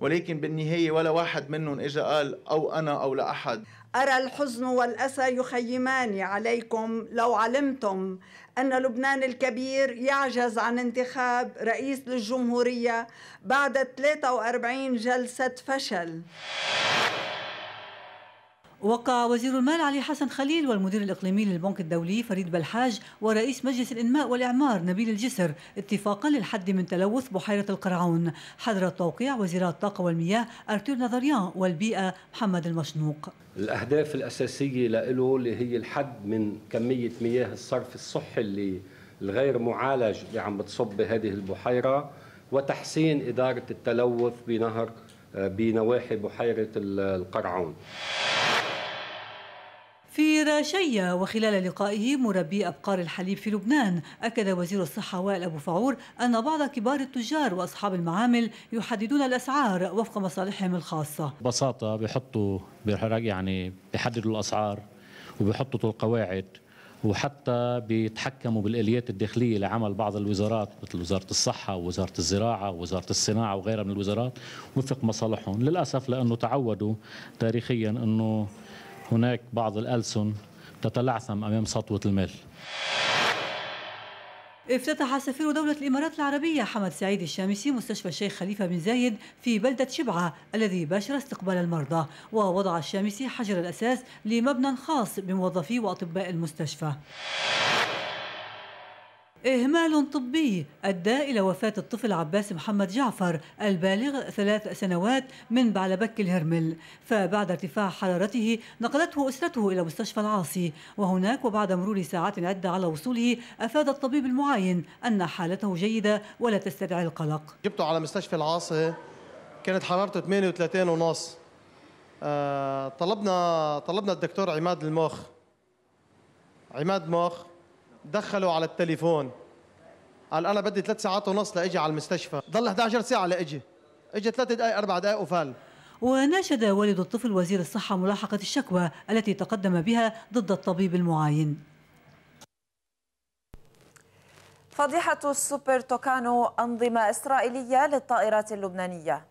Speaker 4: ولكن بالنهاية ولا واحد منهم اجى قال او انا او لأحد
Speaker 6: أرى الحزن والأسى يخيمان عليكم لو علمتم أن لبنان الكبير يعجز عن انتخاب رئيس للجمهورية بعد 43 جلسة فشل وقع وزير المال علي حسن خليل والمدير الإقليمي للبنك الدولي فريد بلحاج ورئيس مجلس الإنماء والإعمار نبيل الجسر اتفاقا للحد من تلوث بحيرة القرعون حذر التوقيع وزير الطاقة والمياه أرتور نظريان والبيئة محمد المشنوق
Speaker 12: الأهداف الأساسية له اللي هي الحد من كمية مياه الصرف الصحي اللي الغير معالج اللي عم بتصب بهذه البحيرة وتحسين إدارة التلوث بنهر آه، بنواحي بحيرة القرعون في
Speaker 6: راشية وخلال لقائه مربي أبقار الحليب في لبنان أكد وزير الصحة وائل أبو فعور أن بعض كبار التجار وأصحاب المعامل يحددون الأسعار وفق مصالحهم الخاصة
Speaker 12: ببساطة بيحطوا يعني بيحددوا الأسعار وبيحطوا القواعد وحتى بيتحكموا بالاليات الداخليه لعمل بعض الوزارات مثل وزاره الصحه ووزاره الزراعه ووزاره الصناعه وغيرها من الوزارات وفق مصالحهم للاسف لانه تعودوا تاريخيا انه هناك بعض الألسن تتلعثم أمام سطوة المال
Speaker 6: افتتح سفير دولة الإمارات العربية حمد سعيد الشامسي مستشفى الشيخ خليفة بن زايد في بلدة شبعة الذي باشر استقبال المرضى ووضع الشامسي حجر الأساس لمبنى خاص بموظفي وأطباء المستشفى إهمال طبي أدى إلى وفاة الطفل عباس محمد جعفر البالغ ثلاث سنوات من بعلبك الهرمل فبعد ارتفاع حرارته نقلته أسرته إلى مستشفى العاصي وهناك وبعد مرور ساعات عدة على وصوله أفاد الطبيب المعاين أن حالته جيدة ولا تستدعي القلق جبته على مستشفى العاصي كانت حرارته
Speaker 4: 38 ونص آه، طلبنا طلبنا الدكتور عماد المخ عماد مخ دخلوا على التليفون قال انا بدي ثلاث ساعات ونص لاجي على المستشفى ضل 11 ساعه لاجي اجى ثلاث دقائق اربع دقائق وفال
Speaker 6: وناشد والد الطفل وزير الصحة ملاحقة الشكوى التي تقدم بها ضد الطبيب المعاين فضيحة
Speaker 1: السوبر توكانو أنظمة إسرائيلية للطائرات اللبنانية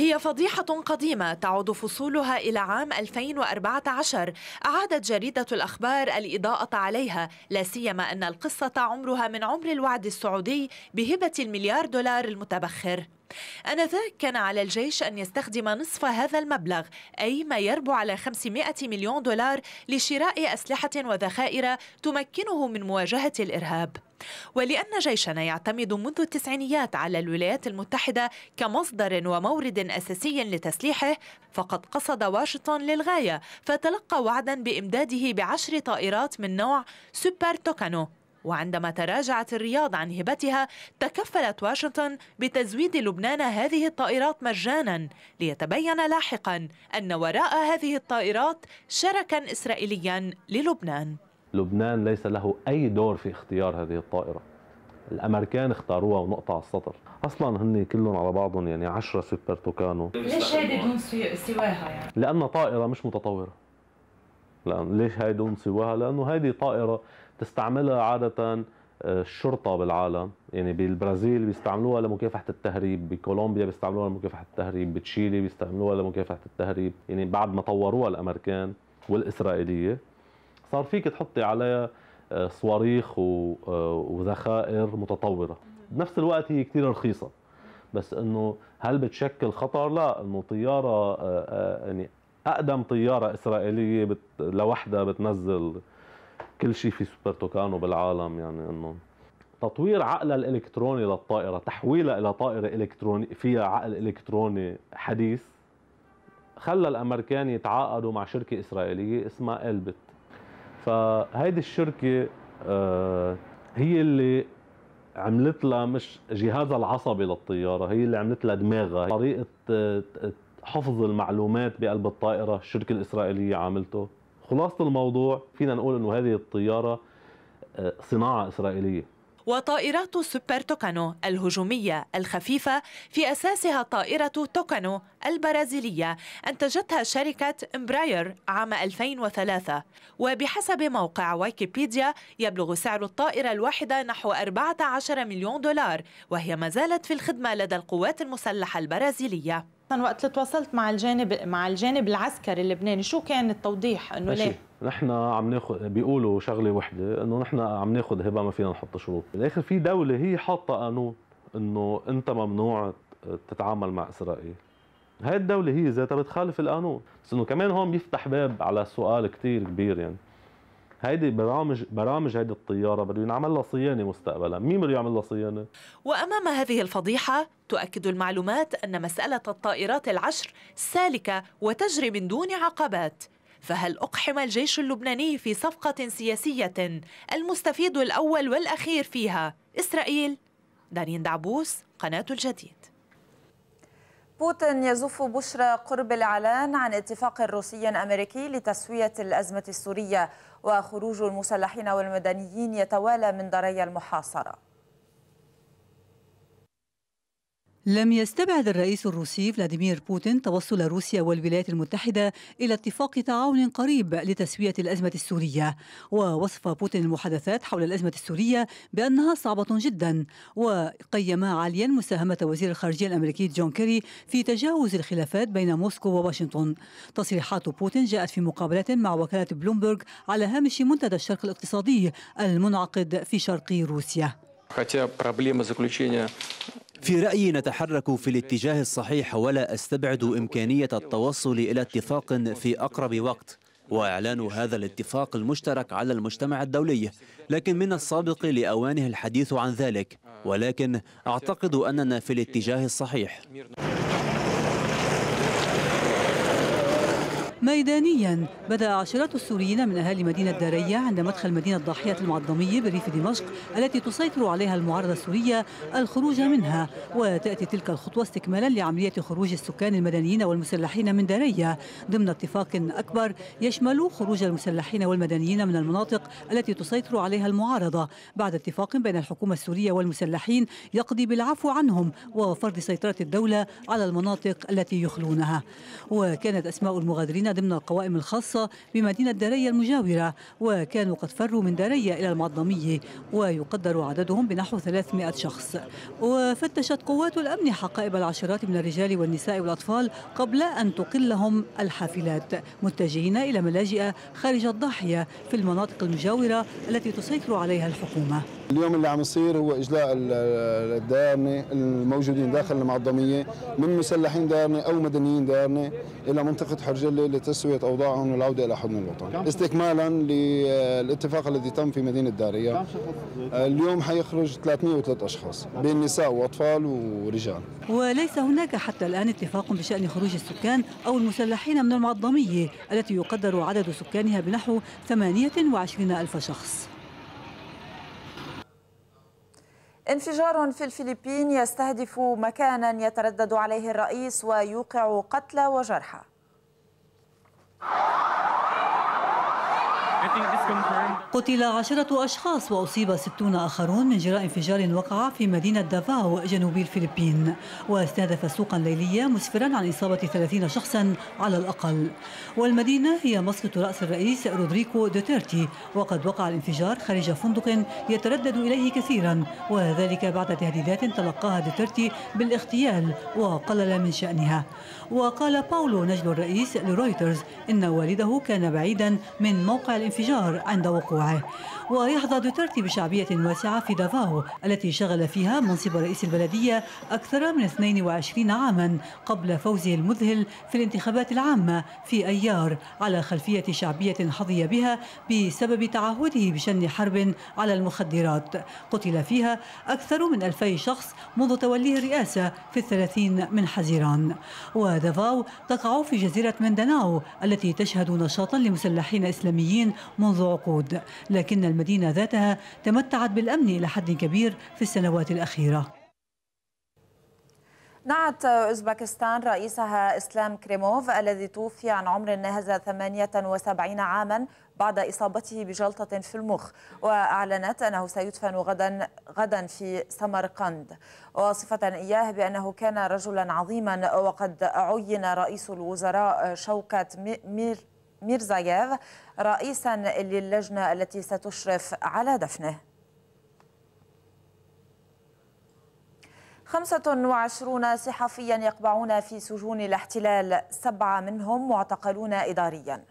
Speaker 17: هي فضيحة قديمة تعود فصولها إلى عام 2014 أعادت جريدة الأخبار الإضاءة عليها لا سيما أن القصة عمرها من عمر الوعد السعودي بهبة المليار دولار المتبخر آنذاك كان على الجيش أن يستخدم نصف هذا المبلغ أي ما يربو على 500 مليون دولار لشراء أسلحة وذخائر تمكنه من مواجهة الإرهاب ولأن جيشنا يعتمد منذ التسعينيات على الولايات المتحدة كمصدر ومورد أساسي لتسليحه فقد قصد واشنطن للغاية فتلقى وعدا بإمداده بعشر طائرات من نوع سوبر توكانو وعندما تراجعت الرياض عن هبتها تكفلت واشنطن بتزويد لبنان هذه الطائرات مجانا ليتبين لاحقا أن وراء هذه الطائرات شركا إسرائيليا للبنان
Speaker 12: لبنان ليس له أي دور في اختيار هذه الطائرة الامريكان اختاروها ونقطة على السطر اصلا هن كلهم على بعضهم يعني 10 سوبر توكانو
Speaker 17: ليش هاي دون سواها يعني
Speaker 12: لانها طائرة مش متطورة لأن ليش هاي دون سواها لانه هذه طائرة تستعملها عادة آه، الشرطة بالعالم يعني بالبرازيل بيستعملوها لمكافحة التهريب بكولومبيا بيستعملوها لمكافحة التهريب بتشيلي بيستعملوها لمكافحة التهريب يعني بعد ما طوروها الامريكان والاسرائيلية صار فيك تحطي عليها آه، صواريخ آه، وذخائر متطوره بنفس الوقت هي كثير رخيصه بس انه هل بتشكل خطر لا انه طياره آه، يعني اقدم طياره اسرائيليه بت... لوحدها بتنزل كل شيء في سوبر توكانو بالعالم يعني انه تطوير عقلها الالكتروني للطائره تحويلها الى طائره الكتروني فيها عقل الكتروني حديث خلى الامريكان يتعاقدوا مع شركه اسرائيليه اسمها البت فهيدي الشركه آه، هي اللي عملت لها مش جهازها العصبي للطياره هي اللي عملت لها دماغها طريقه آه، حفظ المعلومات بقلب الطائره الشركه الاسرائيليه عاملته خلاصه الموضوع فينا نقول انه هذه الطياره آه، صناعه اسرائيليه
Speaker 17: وطائرات سوبر توكانو الهجومية الخفيفة في أساسها طائرة توكانو البرازيلية أنتجتها شركة إمبراير عام 2003 وبحسب موقع ويكيبيديا يبلغ سعر الطائرة الواحدة نحو 14 مليون دولار وهي ما زالت في الخدمة لدى القوات المسلحة البرازيلية وقت تواصلت مع الجانب مع الجانب العسكري اللبناني شو كان التوضيح انه ليه
Speaker 12: نحن عم ناخذ بيقولوا شغله وحده انه نحن عم ناخذ هبه ما فينا نحط شروط، بالاخر في دوله هي حاطه قانون انه انت ممنوع تتعامل مع اسرائيل. هاي الدولة هي ذاتها بتخالف القانون، بس انه كمان هون بيفتح باب على سؤال كثير كبير يعني. هيدي برامج برامج هيدي الطياره بده ينعمل لها صيانه مستقبلا، مين بده يعمل لها صيانه؟
Speaker 17: وامام هذه الفضيحه تؤكد المعلومات ان مساله الطائرات العشر سالكه وتجري من دون عقبات. فهل أقحم الجيش اللبناني في صفقة سياسية المستفيد الأول والأخير فيها إسرائيل؟ دانين دعبوس قناة الجديد بوتين
Speaker 1: يزف بشرى قرب الإعلان عن اتفاق روسي أمريكي لتسوية الأزمة السورية وخروج المسلحين والمدنيين يتوالى من دري المحاصره
Speaker 6: لم يستبعد الرئيس الروسي فلاديمير بوتين توصل روسيا والولايات المتحدة إلى اتفاق تعاون قريب لتسوية الأزمة السورية ووصف بوتين المحادثات حول الأزمة السورية بأنها صعبة جدا وقيم عاليا مساهمة وزير الخارجية الأمريكي جون كيري في تجاوز الخلافات بين موسكو وواشنطن تصريحات بوتين جاءت في مقابلة مع وكالة بلومبرغ على هامش منتدى الشرق الاقتصادي المنعقد في شرق روسيا
Speaker 11: في رأيي نتحرك في الاتجاه الصحيح ولا أستبعد إمكانية التوصل إلى اتفاق في أقرب وقت وإعلان هذا الاتفاق المشترك على المجتمع الدولي لكن من السابق لأوانه الحديث عن ذلك ولكن أعتقد أننا في الاتجاه الصحيح
Speaker 6: ميدانيا بدأ عشرات السوريين من أهالي مدينة دارية عند مدخل مدينة ضاحية المعظمية بريف دمشق التي تسيطر عليها المعارضة السورية الخروج منها وتأتي تلك الخطوة استكمالا لعملية خروج السكان المدنيين والمسلحين من دارية ضمن اتفاق أكبر يشمل خروج المسلحين والمدنيين من المناطق التي تسيطر عليها المعارضة بعد اتفاق بين الحكومة السورية والمسلحين يقضي بالعفو عنهم وفرض سيطرة الدولة على المناطق التي يخلونها وكانت أسماء المغادرين ضمن القوائم الخاصة بمدينة دارية المجاورة وكانوا قد فروا من دارية إلى المعظمية ويقدر عددهم بنحو 300 شخص وفتشت قوات الأمن حقائب العشرات من الرجال والنساء والأطفال قبل أن تقلهم الحافلات متجهين إلى ملاجئ خارج الضاحية في المناطق المجاورة التي تسيطر عليها الحكومة
Speaker 12: اليوم اللي عم يصير هو اجلاء الدارنه الموجودين داخل المعظميه من مسلحين دارنه او مدنيين دارنه الى منطقه حرجله لتسويه اوضاعهم والعوده الى حضن الوطن استكمالا للاتفاق الذي تم في مدينه داريه اليوم حيخرج 303 اشخاص بين نساء واطفال ورجال
Speaker 6: وليس هناك حتى الان اتفاق بشان خروج السكان او المسلحين من المعظميه التي يقدر عدد سكانها بنحو 28 ألف شخص
Speaker 1: انفجار في الفلبين يستهدف مكانا يتردد عليه الرئيس ويوقع قتلى وجرحى.
Speaker 6: I think this قتل عشرة أشخاص وأصيب ستون آخرون من جراء انفجار وقع في مدينة دافاو جنوب الفلبين واستهدف سوقا ليلية مسفرا عن إصابة 30 شخصا على الأقل والمدينة هي مسقط رأس الرئيس رودريكو دوتيرتي وقد وقع الانفجار خارج فندق يتردد إليه كثيرا وذلك بعد تهديدات تلقاها دوتيرتي بالاغتيال وقلل من شأنها وقال باولو نجل الرئيس لرويترز إن والده كان بعيدا من موقع الانفجار عند وقوعه ويحظى دوترتي بشعبية واسعة في دافاو التي شغل فيها منصب رئيس البلدية أكثر من 22 عاما قبل فوزه المذهل في الانتخابات العامة في أيار على خلفية شعبية حظي بها بسبب تعهده بشن حرب على المخدرات قتل فيها أكثر من 2000 شخص منذ توليه الرئاسة في الثلاثين من حزيران ودافاو تقع في جزيرة مندناو التي تشهد نشاطا لمسلحين إسلاميين منذ عقود لكن المدينة ذاتها تمتعت بالأمن إلى حد كبير في السنوات الأخيرة
Speaker 1: نعت أوزبكستان رئيسها إسلام كريموف الذي توفي عن عمر ناهز 78 عاما بعد إصابته بجلطة في المخ وأعلنت أنه سيدفن غدا غدا في سمرقند واصفة إياه بأنه كان رجلا عظيما وقد عين رئيس الوزراء شوكت مير ميرزاييف رئيسا للجنة التي ستشرف على دفنه 25 صحفيا يقبعون في سجون الاحتلال سبعة منهم معتقلون إداريا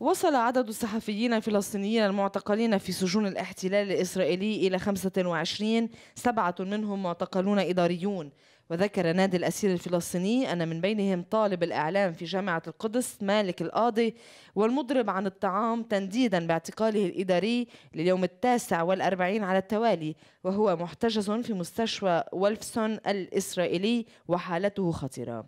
Speaker 5: وصل عدد الصحفيين الفلسطينيين المعتقلين في سجون الاحتلال الإسرائيلي إلى 25 سبعة منهم معتقلون إداريون وذكر نادي الأسير الفلسطيني أن من بينهم طالب الإعلام في جامعة القدس مالك القاضي والمضرب عن الطعام تنديدا باعتقاله الإداري لليوم التاسع والأربعين على التوالي وهو محتجز في مستشفى ولفسون الإسرائيلي وحالته خطيرة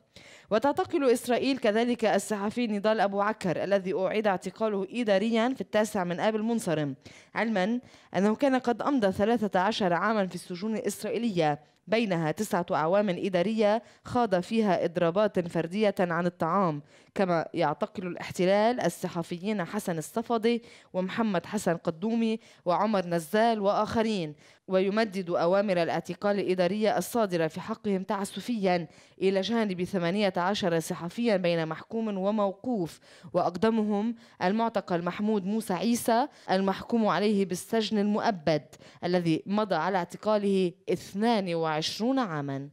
Speaker 5: وتعتقل إسرائيل كذلك الصحفي نضال أبو عكر الذي أعيد اعتقاله إداريا في التاسع من آب المنصرم علما أنه كان قد أمضى 13 عاما في السجون الإسرائيلية بينها تسعة أعوام إدارية خاض فيها إضرابات فردية عن الطعام كما يعتقل الاحتلال الصحفيين حسن الصفدي ومحمد حسن قدومي وعمر نزال وآخرين ويمدد أوامر الاعتقال الإدارية الصادرة في حقهم تعسفيا إلى جانب 18 صحفيا بين محكوم وموقوف وأقدمهم المعتقل محمود موسى عيسى المحكوم عليه بالسجن المؤبد الذي مضى
Speaker 1: على اعتقاله
Speaker 5: 22 عاما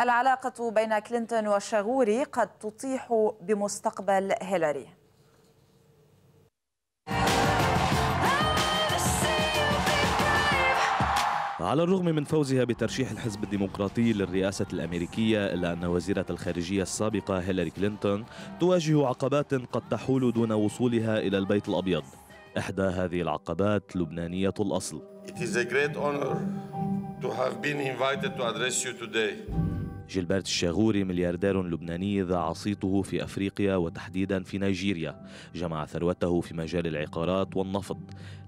Speaker 1: العلاقة بين كلينتون وشاغوري قد تطيح بمستقبل هيلاري
Speaker 15: على الرغم من فوزها بترشيح الحزب الديمقراطي للرئاسة الأمريكية إلا أن وزيرة الخارجية السابقة هيلاري كلينتون تواجه عقبات قد تحول دون وصولها إلى البيت الأبيض إحدى هذه العقبات لبنانية الأصل
Speaker 4: It is a great honor to have been invited to address you today.
Speaker 15: جيلبرت الشاغوري ملياردير لبناني ذا عصيته في أفريقيا وتحديدا في نيجيريا جمع ثروته في مجال العقارات والنفط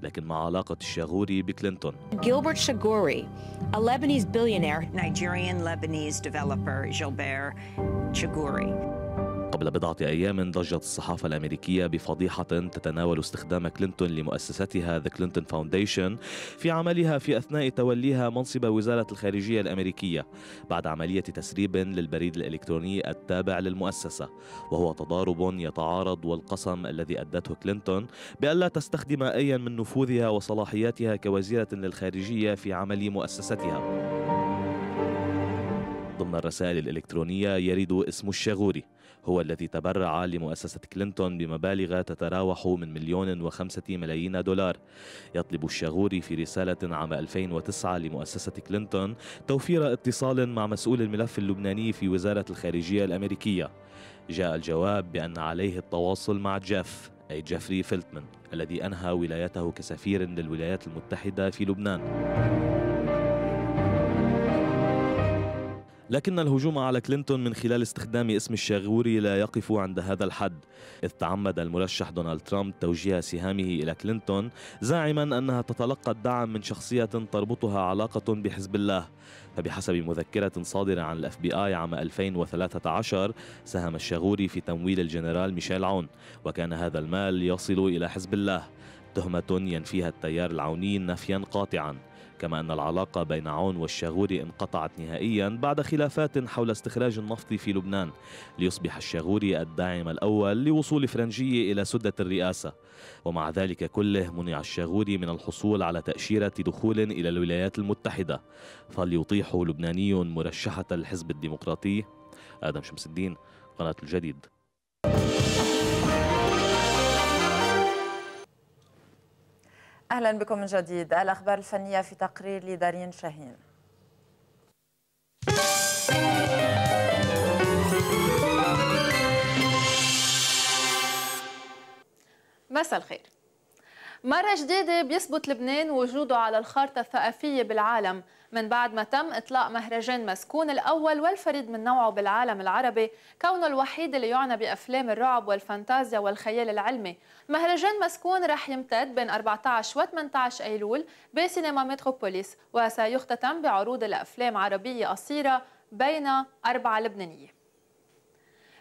Speaker 15: لكن مع علاقة الشاغوري بكلينتون
Speaker 2: جيلبرت شاغوري a Lebanese billionaire, Nigerian Lebanese developer Gilbert Shaguri.
Speaker 15: قبل بضعة أيام ضجت الصحافة الأمريكية بفضيحة تتناول استخدام كلينتون لمؤسستها ذا كلينتون فاونديشن في عملها في أثناء توليها منصب وزارة الخارجية الأمريكية بعد عملية تسريب للبريد الإلكتروني التابع للمؤسسة وهو تضارب يتعارض والقسم الذي أدته كلينتون بألا تستخدم أيا من نفوذها وصلاحياتها كوزيرة للخارجية في عمل مؤسستها ضمن الرسائل الإلكترونية يرد اسم الشاغوري هو الذي تبرع لمؤسسة كلينتون بمبالغ تتراوح من مليون وخمسة ملايين دولار يطلب الشاغوري في رسالة عام 2009 لمؤسسة كلينتون توفير اتصال مع مسؤول الملف اللبناني في وزارة الخارجية الأمريكية جاء الجواب بأن عليه التواصل مع جيف أي جيفري فيلتمن الذي أنهى ولايته كسفير للولايات المتحدة في لبنان لكن الهجوم على كلينتون من خلال استخدام اسم الشاغوري لا يقف عند هذا الحد إذ تعمد المرشح دونالد ترامب توجيه سهامه إلى كلينتون زاعما أنها تتلقى الدعم من شخصية تربطها علاقة بحزب الله فبحسب مذكرة صادرة عن الاف بي اي عام 2013 ساهم الشاغوري في تمويل الجنرال ميشيل عون وكان هذا المال يصل إلى حزب الله تهمة ينفيها التيار العوني نفيا قاطعا كما أن العلاقة بين عون والشاغوري انقطعت نهائيا بعد خلافات حول استخراج النفط في لبنان ليصبح الشاغوري الداعم الأول لوصول فرنجية إلى سدة الرئاسة ومع ذلك كله منع الشاغوري من الحصول على تأشيرة دخول إلى الولايات المتحدة فليطيح لبناني مرشحة الحزب الديمقراطي آدم شمس الدين قناة الجديد
Speaker 1: أهلا بكم من جديد الأخبار الفنية في تقرير لدارين شاهين
Speaker 18: مساء الخير مرة جديدة بيثبت لبنان وجوده على الخارطة الثقافية بالعالم من بعد ما تم إطلاق مهرجان مسكون الأول والفريد من نوعه بالعالم العربي كونه الوحيد اللي يعنى بأفلام الرعب والفانتازيا والخيال العلمي مهرجان مسكون رح يمتد بين 14 و 18 أيلول بسينما متروبوليس وسيختتم بعروض الأفلام عربية قصيرة بين أربعة لبنانية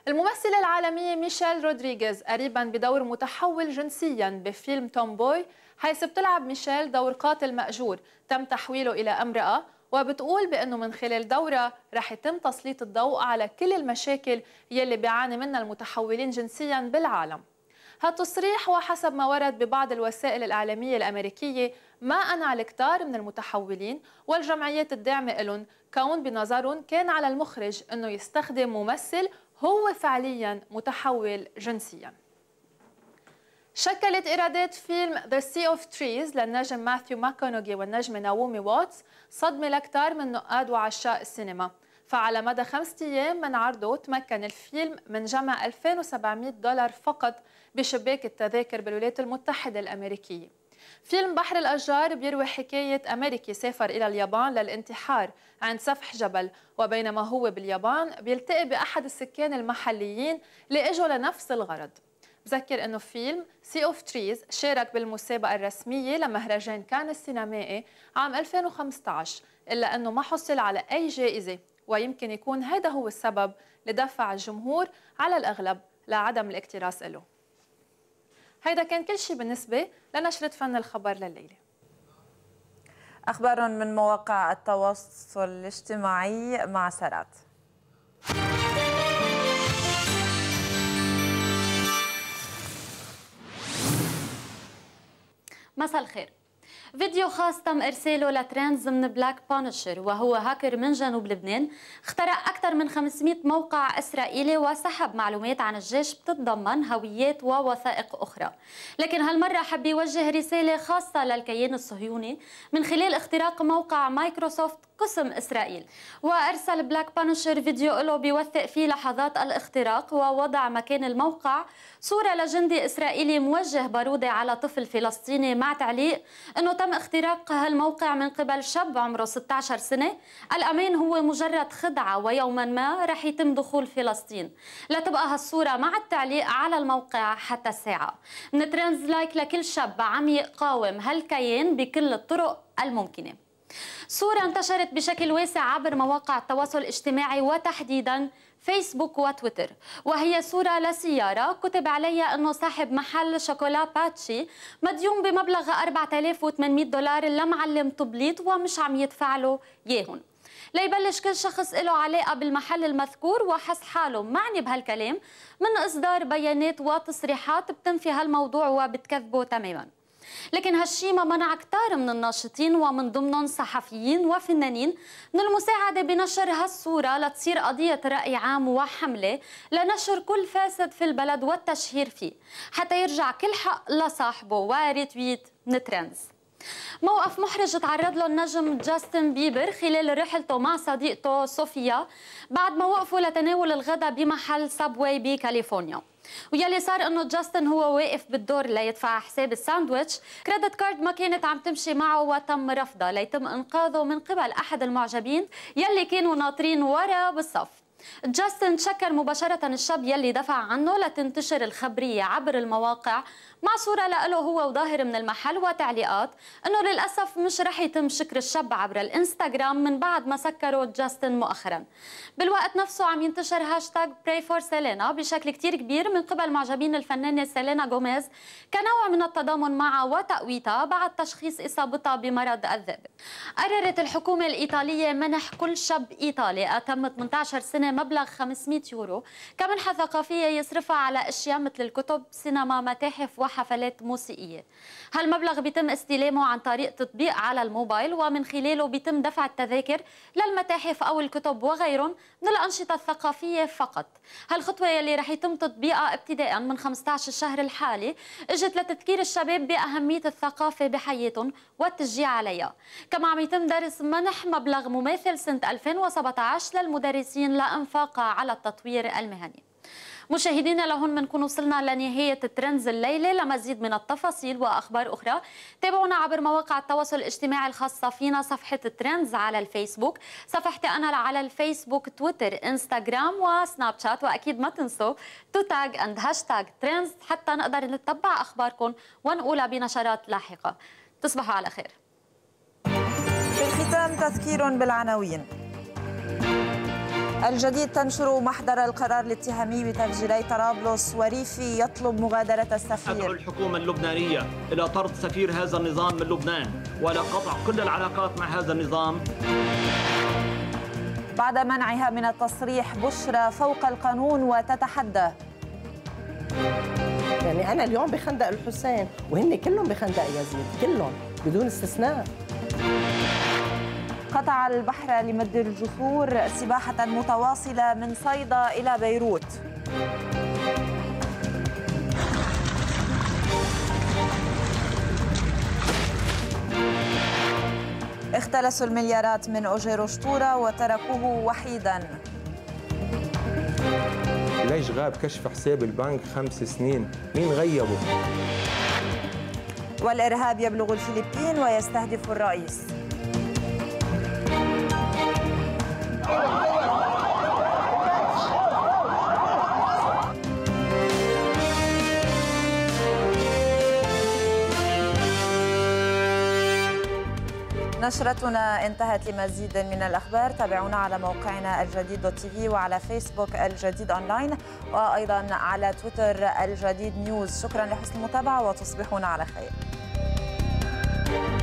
Speaker 18: الممثلة العالمية ميشيل رودريغيز قريبا بدور متحول جنسيا بفيلم تومبوي حيث بتلعب ميشيل دور قاتل مأجور تم تحويله إلى امرأة وبتقول بأنه من خلال دورة رح يتم تسليط الضوء على كل المشاكل يلي بيعاني منها المتحولين جنسيا بالعالم هالتصريح وحسب ما ورد ببعض الوسائل الإعلامية الأمريكية ما أنع الكتار من المتحولين والجمعيات الداعمة لهم كون بنظرهم كان على المخرج أنه يستخدم ممثل هو فعليا متحول جنسياً شكلت إيرادات فيلم The Sea of Trees للنجم ماثيو ماكونوغي والنجمة ناومي واتس صدمة لكتار من نقاد وعشاق السينما فعلى مدى خمسة أيام من عرضه تمكن الفيلم من جمع 2700 دولار فقط بشباك التذاكر بالولايات المتحدة الأمريكية فيلم بحر الأشجار بيروي حكاية أمريكي سافر إلى اليابان للانتحار عند سفح جبل وبينما هو باليابان بيلتقي بأحد السكان المحليين لإجوا لنفس الغرض بذكر انه فيلم سي اوف تريز شارك بالمسابقه الرسميه لمهرجان كان السينمائي عام 2015 الا انه ما حصل على اي جائزه ويمكن يكون هذا هو السبب لدفع الجمهور على الاغلب لعدم الاكتراث له هيدا كان كل شيء بالنسبه لنشره فن الخبر لليله
Speaker 1: اخبار من مواقع التواصل الاجتماعي مع سرات
Speaker 14: مساء الخير فيديو خاص تم إرساله لترندز من بلاك بانشر وهو هاكر من جنوب لبنان اخترق أكثر من 500 موقع إسرائيلي وسحب معلومات عن الجيش بتتضمن هويات ووثائق أخرى لكن هالمرة حب يوجه رسالة خاصة للكيان الصهيوني من خلال اختراق موقع مايكروسوفت قسم إسرائيل وأرسل بلاك بانشر فيديو له بيوثق فيه لحظات الاختراق ووضع مكان الموقع صورة لجندي إسرائيلي موجه بارودة على طفل فلسطيني مع تعليق أنه تم اختراق هالموقع من قبل شاب عمره 16 سنة الأمان هو مجرد خدعة ويوما ما رح يتم دخول فلسطين لتبقى هالصورة مع التعليق على الموقع حتى الساعة من ترانز لايك لكل شاب عم يقاوم هالكيان بكل الطرق الممكنة صورة انتشرت بشكل واسع عبر مواقع التواصل الاجتماعي وتحديدا فيسبوك وتويتر وهي صورة لسيارة كتب عليها أنه صاحب محل شوكولا باتشي مديون بمبلغ 4800 دولار لم علم تبليط ومش عم يدفع ياهن ليبلش كل شخص له علاقة بالمحل المذكور وحس حاله معني بهالكلام من إصدار بيانات وتصريحات بتنفي هالموضوع وبتكذبه تماماً لكن هالشي ما منع كتار من الناشطين ومن ضمنهم صحفيين وفنانين من المساعدة بنشر هالصورة لتصير قضية رأي عام وحملة لنشر كل فاسد في البلد والتشهير فيه حتى يرجع كل حق لصاحبه وريتويت من ترندز موقف محرج تعرض له النجم جاستن بيبر خلال رحلته مع صديقته صوفيا بعد ما وقفوا لتناول الغداء بمحل سابواي بكاليفورنيا ويلي صار انه جاستن هو واقف بالدور ليدفع حساب الساندويتش كريدت كارد ما كانت عم تمشي معه وتم رفضها ليتم انقاذه من قبل احد المعجبين يلي كانوا ناطرين ورا بالصف جاستن شكر مباشرة الشاب يلي دفع عنه لتنتشر الخبرية عبر المواقع مع صورة له هو وظاهر من المحل وتعليقات أنه للأسف مش رح يتم شكر الشاب عبر الإنستغرام من بعد ما سكروا جاستن مؤخرا بالوقت نفسه عم ينتشر هاشتاج براي فور سيلينا بشكل كتير كبير من قبل معجبين الفنانة سيلينا غوميز كنوع من التضامن معها وتقويتها بعد تشخيص إصابتها بمرض الذئب قررت الحكومة الإيطالية منح كل شاب إيطالي أتم 18 سنة مبلغ 500 يورو كمنحة ثقافية يصرفها على أشياء مثل الكتب سينما متاحف و وحفلات موسيقية هالمبلغ بيتم استلامه عن طريق تطبيق على الموبايل ومن خلاله بيتم دفع التذاكر للمتاحف أو الكتب وغيرهم من الأنشطة الثقافية فقط هالخطوة يلي رح يتم تطبيقها ابتداء من 15 الشهر الحالي اجت لتذكير الشباب بأهمية الثقافة بحياتهم والتشجيع عليها كما عم يتم درس منح مبلغ مماثل سنة 2017 للمدرسين لإنفاقها على التطوير المهني مشاهدينا لهون بنكون وصلنا لنهاية ترندز الليلة لمزيد من التفاصيل وأخبار أخرى تابعونا عبر مواقع التواصل الاجتماعي الخاصة فينا صفحة ترندز على الفيسبوك صفحتي أنا على الفيسبوك تويتر إنستغرام وسناب شات وأكيد ما تنسوا تاج أند هاشتاج ترندز حتى نقدر نتبع أخباركم ونقولا بنشرات لاحقة تصبحوا على خير
Speaker 1: في الختام تذكير بالعناوين الجديد تنشر محضر القرار الاتهامي بتفجيري طرابلس وريفي يطلب مغادرة
Speaker 2: السفير أدعو الحكومة اللبنانية إلى طرد سفير هذا النظام من لبنان وإلى قطع كل العلاقات مع هذا النظام
Speaker 1: بعد منعها من التصريح بشرى فوق القانون وتتحدى
Speaker 2: يعني
Speaker 3: أنا اليوم بخندق الحسين وهن كلهم بخندق يزيد كلهم بدون استثناء
Speaker 1: قطع البحر لمد الجسور سباحة متواصلة من صيدا إلى بيروت اختلسوا المليارات من أجير شطورة وتركوه وحيدا
Speaker 4: ليش غاب كشف حساب البنك خمس سنين؟ مين
Speaker 11: غيبه؟
Speaker 1: والإرهاب يبلغ الفلبين ويستهدف الرئيس نشرتنا انتهت لمزيد من الأخبار تابعونا على موقعنا الجديد دوت تي في وعلى فيسبوك الجديد أونلاين وأيضا على تويتر الجديد نيوز شكرا لحسن المتابعة وتصبحون على خير